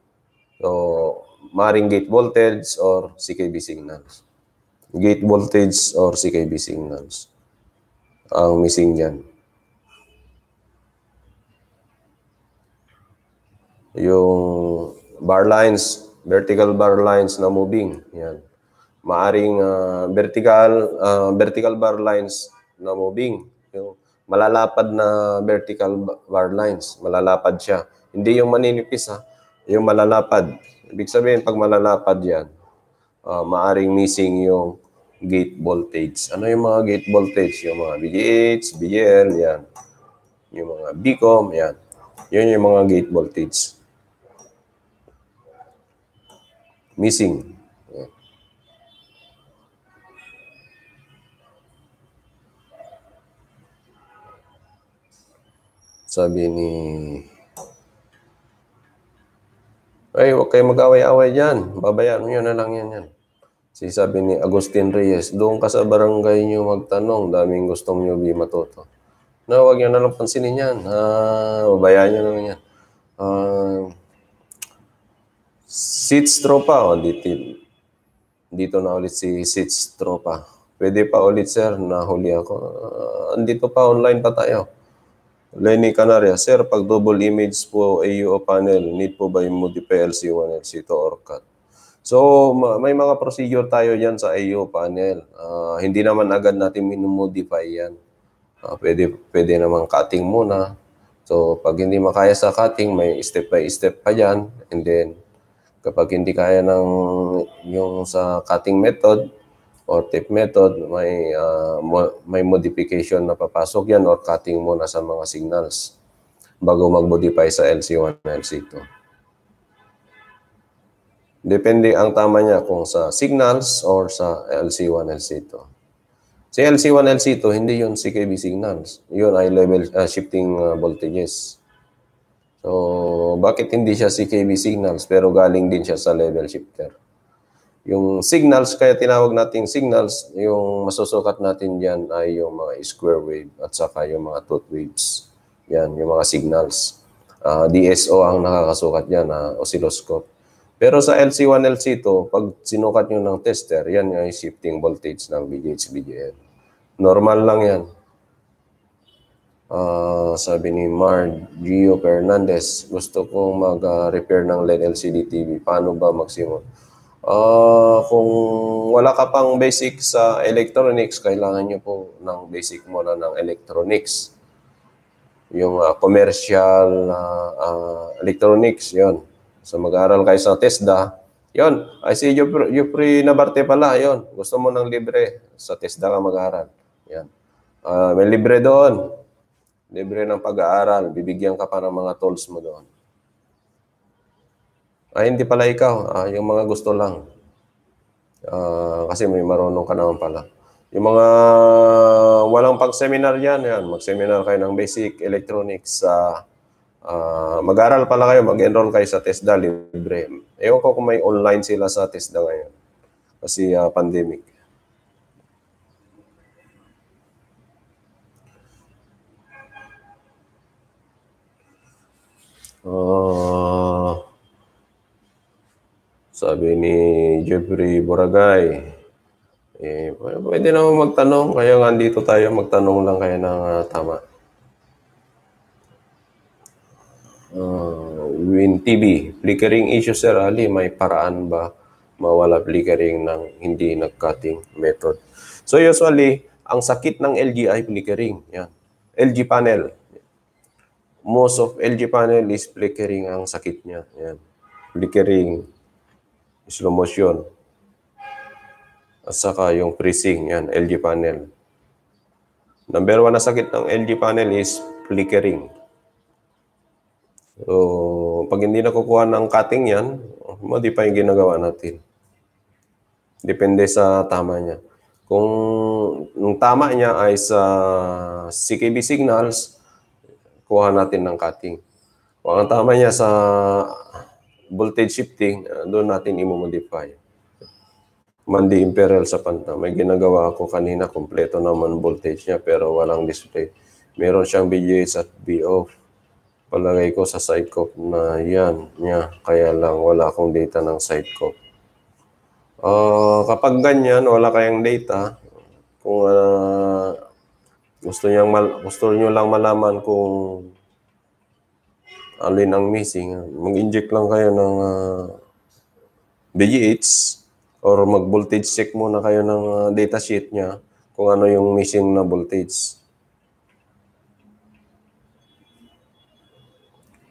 So, maaring gate voltage or CKB signals. Gate voltage or CKB signals ang missing niyan. Yung bar lines, vertical bar lines na moving, yan. Maaring uh, vertical uh, vertical bar lines na moving, yung malalapad na vertical bar lines, malalapad siya. Hindi yung maninipis ha, ah. yung malalapad. Ibig sabihin pag malalapad yan, uh, maaring missing yung gate voltage. Ano yung mga gate voltage? Yung mga BGH, BGL, yan. Yung mga BCOM, yan. Yun yung mga gate voltage. Missing. Sabi ni... Ay, huwag kayo mag-away-away dyan. Babayaan mo na lang yan yan. Si sabi ni Agustin Reyes, doon ka sa barangay nyo magtanong, daming gustong nyo di matuto. Na no, wag nyo nalang pansinin yan. Ah, babayaan nyo naman yan. Ah, Sits Tropa, oh, dito, dito na ulit si Sits Tropa. Pwede pa ulit sir, nahuli ako. Uh, andito pa, online pa tayo. Lenny Canaria, Sir, pag double image po AUO panel, need po ba yung multi PLC1 LC to or cut? So, may mga procedure tayo yan sa AO panel. Uh, hindi naman agad natin minumodify yan. Uh, pwede, pwede naman cutting muna. So, pag hindi makaya sa cutting, may step by step pa yan. And then, kapag hindi kaya ng yung sa cutting method or tip method, may, uh, mo, may modification na papasok yan or cutting muna sa mga signals bago mag-modify sa LC1 and LC2. Depende ang tama niya kung sa signals or sa LC1, LC2. Si LC1, LC2, hindi yun CKB signals. Yun ay level uh, shifting uh, voltages. So, bakit hindi siya CKB signals pero galing din siya sa level shifter? Yung signals, kaya tinawag nating signals, yung masusukat natin dyan ay yung mga square wave at saka yung mga tooth waves. Yan, yung mga signals. Uh, ah, DSO ang nakakasukat niya na oscilloscope. Pero sa LC1, LC2, pag sinukat nyo ng tester, yan yung shifting voltage ng BGH, BGL. Normal lang yan. Uh, sabi ni Mar Gio Fernandez, gusto kong mag-repair ng LED LCD TV. Paano ba magsimula? Uh, kung wala ka pang basic sa electronics, kailangan nyo po ng basic muna ng electronics. Yung uh, commercial uh, uh, electronics, yon So mag-aaral kayo sa TESDA. Yon, ay si Jupri Nabarte pala, yon. Gusto mo ng libre, sa TESDA ka mag aral Yan. Uh, may libre doon. Libre ng pag-aaral. Bibigyan ka pa ng mga tools mo doon. Ay, ah, hindi pala ikaw. Ah, yung mga gusto lang. Uh, kasi may marunong ka naman pala. Yung mga walang pag-seminar yan, yan. mag-seminar kayo ng basic electronics sa uh, Uh, mag-aral pala kayo, mag-enroll kayo sa TESDA, libre. Ewan ko kung may online sila sa TESDA ngayon kasi uh, pandemic. Uh, sabi ni Jeffrey Boragay, eh, pwede naman magtanong, kaya nga dito tayo magtanong lang kaya ng uh, tama. Uh, TV. flickering issue Sir Ali, may paraan ba mawala flickering ng hindi nag-cutting method? So usually, ang sakit ng LG ay flickering. Yan. LG panel. Most of LG panel is flickering ang sakit niya. Yan. Flickering, slow motion, at saka yung freezing. Yan, LG panel. Number one na sakit ng LG panel is flickering. So, pag hindi nakukuha ng cutting yan, modify oh, yung ginagawa natin. Depende sa tama niya. Kung yung tama niya ay sa CKB signals, kuha natin ng cutting. Kung ang tama niya sa voltage shifting, doon natin i-modify. Mandi Imperial sa panta. May ginagawa ako kanina, kompleto naman voltage niya pero walang display. Meron siyang BGH at BO palagay ko sa sidecop na yan niya. Kaya lang wala akong data ng sidecop. Uh, ah, kapag ganyan, wala kayang data, kung uh, gusto niyang mal gusto niyo lang malaman kung alin ang missing, mag-inject lang kayo ng uh, or mag-voltage check muna kayo ng uh, data sheet niya kung ano yung missing na voltage.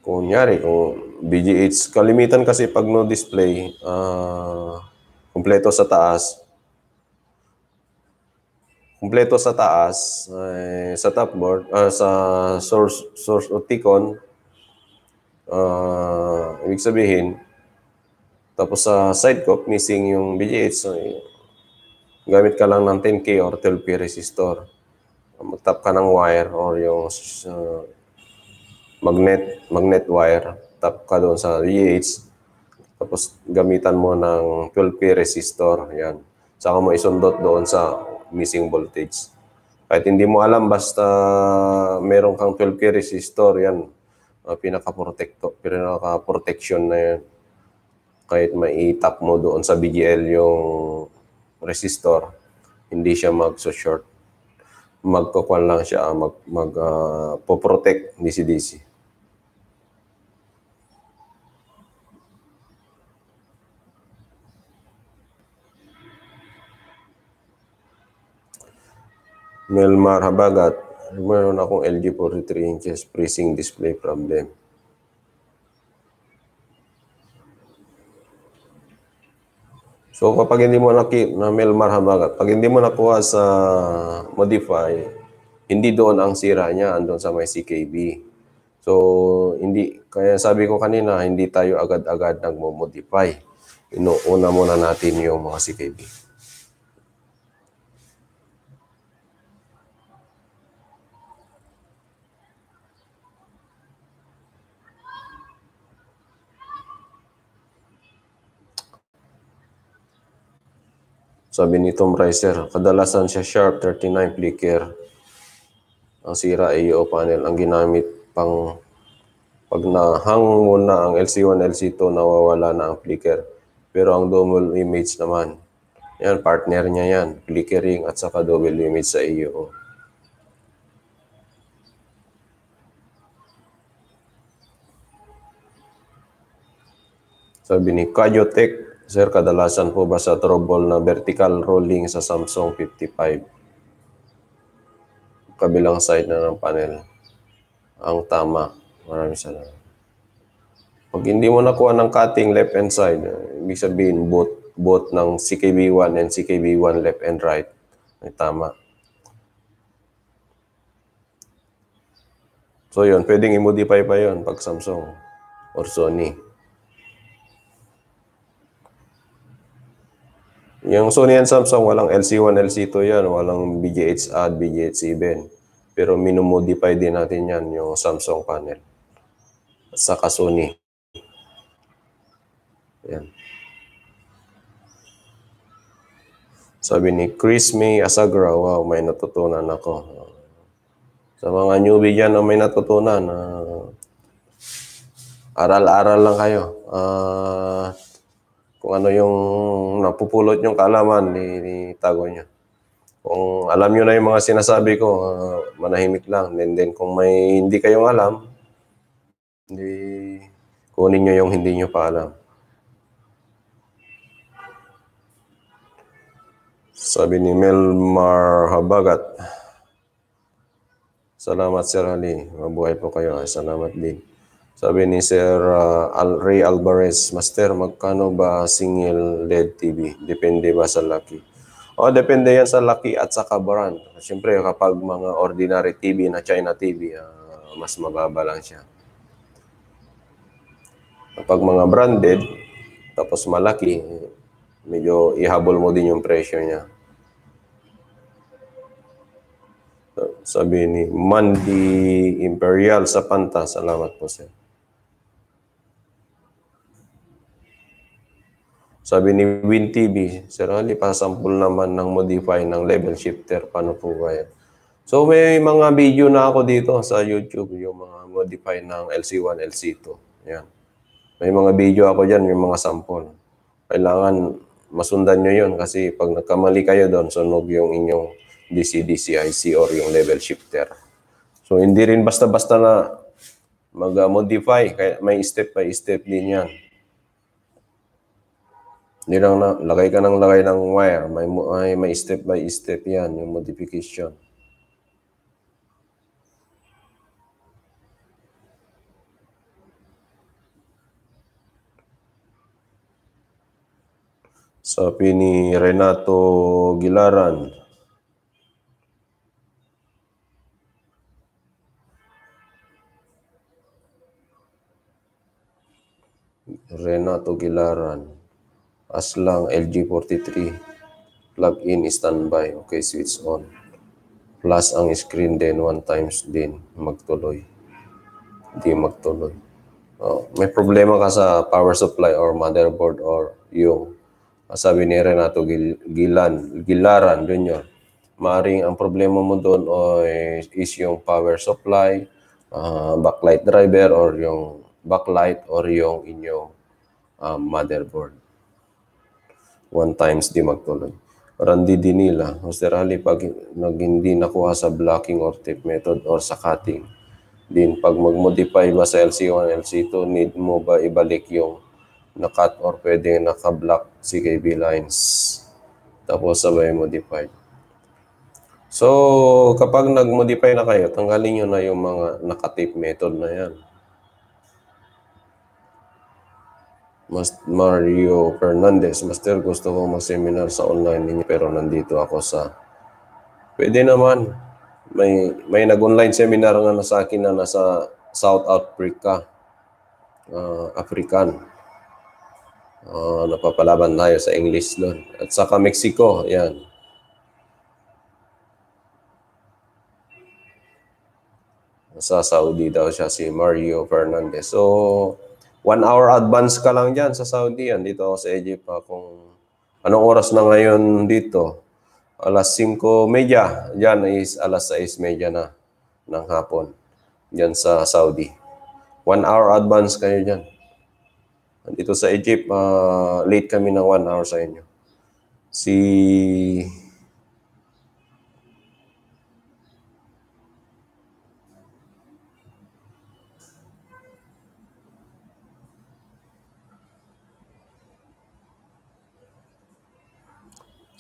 Kung nyari, kung BGH, kalimitan kasi pag no display, uh, kumpleto sa taas, kumpleto sa taas, eh, sa top board, uh, sa source, source o ticon, uh, ah, ibig sabihin, tapos sa side cop, missing yung BGH, so, eh, gamit ka lang ng 10K or 12 p resistor. Mag-tap ka ng wire or yung uh, magnet, magnet wire, tap ka doon sa EH, tapos gamitan mo ng 12K resistor, yan. Saka mo isundot doon sa missing voltage. Kahit hindi mo alam, basta meron kang 12K resistor, yan. Uh, ah, pinaka-protecto, pinaka-protection na yan. Kahit mai-tap mo doon sa BGL yung resistor, hindi siya magso-short. Magkukuan lang siya, ah, mag, mag uh, po-protect ni DC. Melmar Habagat, meron akong LG 43 inches freezing display problem. So kapag hindi mo nakip na Melmar Habagat, pag hindi mo nakuha sa modify, hindi doon ang sira niya, andun sa may CKB. So hindi, kaya sabi ko kanina, hindi tayo agad-agad nagmo-modify. Inuuna muna natin yung mga CKB. Sabi ni Tom Reiser, kadalasan siya Sharp 39 flicker. Ang sira IO e panel ang ginamit pang pag nahang muna ang LC1, LC2, nawawala na ang flicker. Pero ang double image naman, yan, partner niya yan. Flickering at saka double image sa IO. E Sabi ni Kajotech, Sir, kadalasan po ba sa trouble na vertical rolling sa Samsung 55? Kabilang side na ng panel. Ang tama. Maraming salamat. Pag hindi mo nakuha ng cutting left and side, ibig sabihin both, both ng CKB1 and CKB1 left and right. Ay tama. So yun, pwedeng i-modify pa yun pag Samsung or Sony. Yung Sony and Samsung, walang LC1, LC2 yan. Walang BGH add, BGH even. Pero minumodify din natin yan, yung Samsung panel. At saka Sony. Yan. Sabi ni Chris May Asagra, wow, may natutunan ako. Sa mga newbie dyan, may natutunan. Uh, aral-aral lang kayo. Uh, kung ano yung napupulot yung kaalaman, itago nyo. Kung alam nyo na yung mga sinasabi ko, uh, manahimik lang. And then kung may hindi kayong alam, hindi, kunin nyo yung hindi nyo pa alam. Sabi ni Melmar Habagat, Salamat Sir Ali. Mabuhay po kayo. Salamat din. Sabi ni Sir uh, Al Ray Alvarez, Master, magkano ba single LED TV? Depende ba sa laki? O, oh, depende yan sa laki at sa kabaran. Siyempre, kapag mga ordinary TV na China TV, uh, mas mababa lang siya. Kapag mga branded, tapos malaki, medyo ihabol mo din yung presyo niya. Sabi ni Mandy Imperial sa Panta. Salamat po, sir. Sabi ni Win TV, Sir Ali, pasample naman ng modify ng level shifter. Paano po yan? So may mga video na ako dito sa YouTube, yung mga modify ng LC1, LC2. Yan. May mga video ako dyan, yung mga sample. Kailangan masundan nyo yon kasi pag nagkamali kayo doon, sunog yung inyong DC, dc ic or yung level shifter. So hindi rin basta-basta na mag-modify. May step by step din yan nilang na, lagay ka ng lagay ng wire. May, may, may step by step yan, yung modification. Sabi ni Renato Gilaran. Renato Gilaran as lang LG43 plug in standby okay switch on plus ang screen din one times din magtuloy di magtuloy oh, may problema ka sa power supply or motherboard or yung ah, sabi ni Renato Gil Gilan Gilaran Jr. maaring ang problema mo doon oy, is yung power supply uh, backlight driver or yung backlight or yung inyong um, motherboard one times di magtuloy. Randy Dinila, Hosterali, pag nag hindi nakuha sa blocking or tape method or sa cutting, din pag mag-modify ba sa LC1, LC2, need mo ba ibalik yung na-cut or pwede naka-block CKB lines. Tapos sabay modify. So, kapag nag-modify na kayo, tanggalin nyo na yung mga naka tape method na yan. Mas Mario Fernandez, Master, gusto ko mag-seminar sa online ninyo pero nandito ako sa... Pwede naman. May, may nag-online seminar nga na sa akin na nasa South Africa. Uh, African. Uh, napapalaban tayo sa English doon. At saka Mexico, yan. Sa Saudi daw siya si Mario Fernandez. So, One hour advance ka lang dyan sa Saudi yan. Dito ako sa Egypt ha. Kung anong oras na ngayon dito? Alas 5.30. Dyan is alas 6.30 na ng hapon. Dyan sa Saudi. One hour advance kayo dyan. Dito sa Egypt, uh, late kami ng one hour sa inyo. Si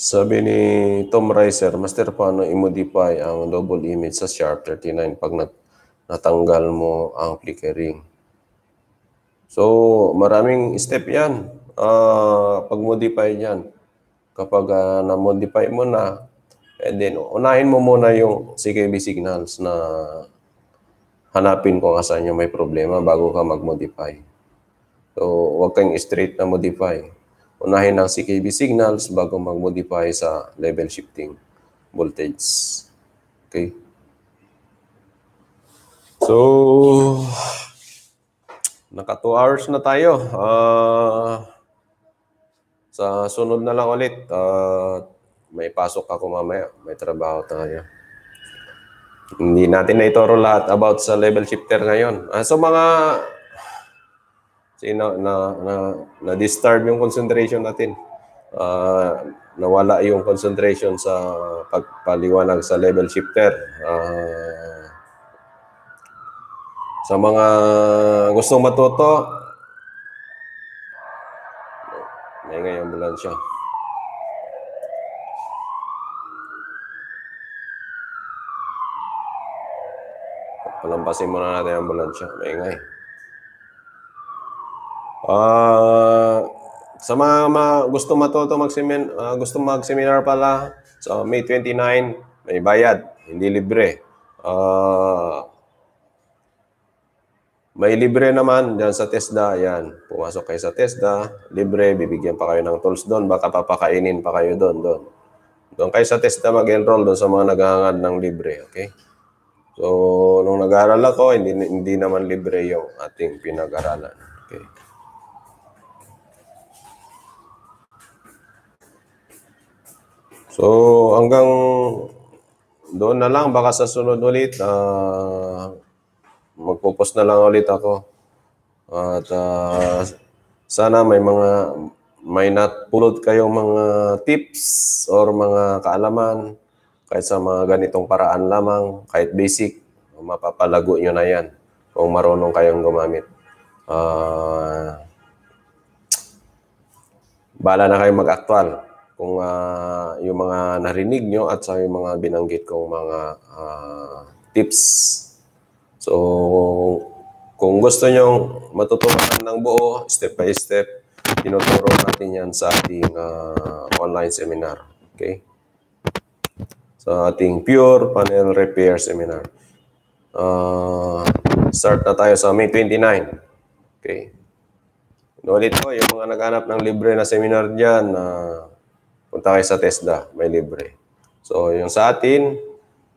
Sabi ni Tom Reiser, Master, paano i-modify ang double image sa Sharp 39 pag nat natanggal mo ang flickering? So, maraming step yan. Uh, pag-modify yan. Kapag uh, na-modify mo na, and eh, then unahin mo muna yung CKB signals na hanapin kung asan yung may problema bago ka mag-modify. So, huwag kang straight na modify unahin ang CKB signals bago mag-modify sa level shifting voltage. Okay? So, naka 2 hours na tayo. Uh, sa sunod na lang ulit, uh, may pasok ako mamaya. May trabaho tayo. Hindi natin na ituro lahat about sa level shifter ngayon. Uh, so mga kasi eh, na, na, na, na-disturb yung concentration natin. Uh, nawala yung concentration sa pagpaliwanag sa level shifter. Uh, sa mga gustong matuto, may ngayong ambulansya. Palampasin muna natin ang ambulansya. May ngay. Uh, sa mga, mga gusto matuto mag-seminar, uh, gusto mag-seminar pala, so May 29, may bayad, hindi libre. Uh, may libre naman dyan sa TESDA, yan. Pumasok kayo sa TESDA, libre, bibigyan pa kayo ng tools doon, baka papakainin pa kayo doon, doon. Doon kayo sa TESDA mag-enroll doon sa mga naghahangad ng libre, okay? So, nung nag-aaral ako, hindi, hindi naman libre yung ating pinag-aralan. Okay. So, hanggang doon na lang, baka sa sunod ulit, uh, magpo-post na lang ulit ako. At uh, sana may mga, may natpulot kayong mga tips or mga kaalaman kahit sa mga ganitong paraan lamang, kahit basic, mapapalago nyo na yan kung marunong kayong gumamit. Uh, ah, bala na kayong mag-actual kung uh, yung mga narinig nyo at sa yung mga binanggit kong mga uh, tips. So, kung gusto nyo matutunan ng buo, step by step, tinuturo natin yan sa ating uh, online seminar. Okay? Sa ating Pure Panel Repair Seminar. Uh, start na tayo sa May 29. Okay. Inulit ko, yung mga naghanap ng libre na seminar dyan, uh, punta kayo sa TESDA, may libre. So, yung sa atin,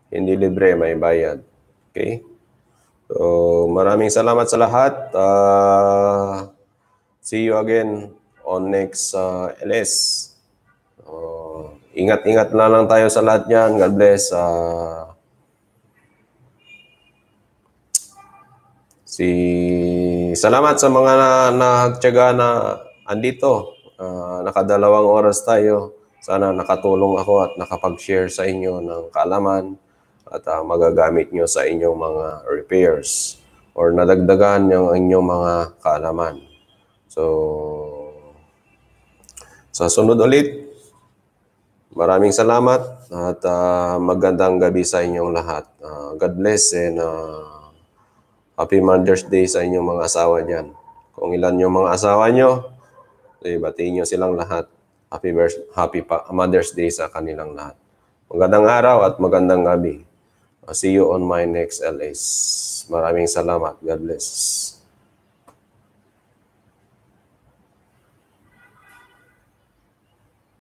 hindi libre, may bayad. Okay? So, maraming salamat sa lahat. Uh, see you again on next uh, ah, LS. Uh, ingat-ingat na lang tayo sa lahat yan. God bless. Uh, si salamat sa mga na, na, na andito. Uh, nakadalawang oras tayo. Sana nakatulong ako at nakapag-share sa inyo ng kaalaman at uh, magagamit nyo sa inyong mga repairs or nadagdagan yung inyong mga kaalaman. So, sa sunod ulit, maraming salamat at uh, magandang gabi sa inyong lahat. Uh, God bless and uh, Happy Mother's Day sa inyong mga asawa dyan. Kung ilan yung mga asawa nyo, eh, batiin nyo silang lahat. Happy, happy pa Mother's Day sa kanilang lahat. Magandang araw at magandang gabi. see you on my next LS. Maraming salamat. God bless.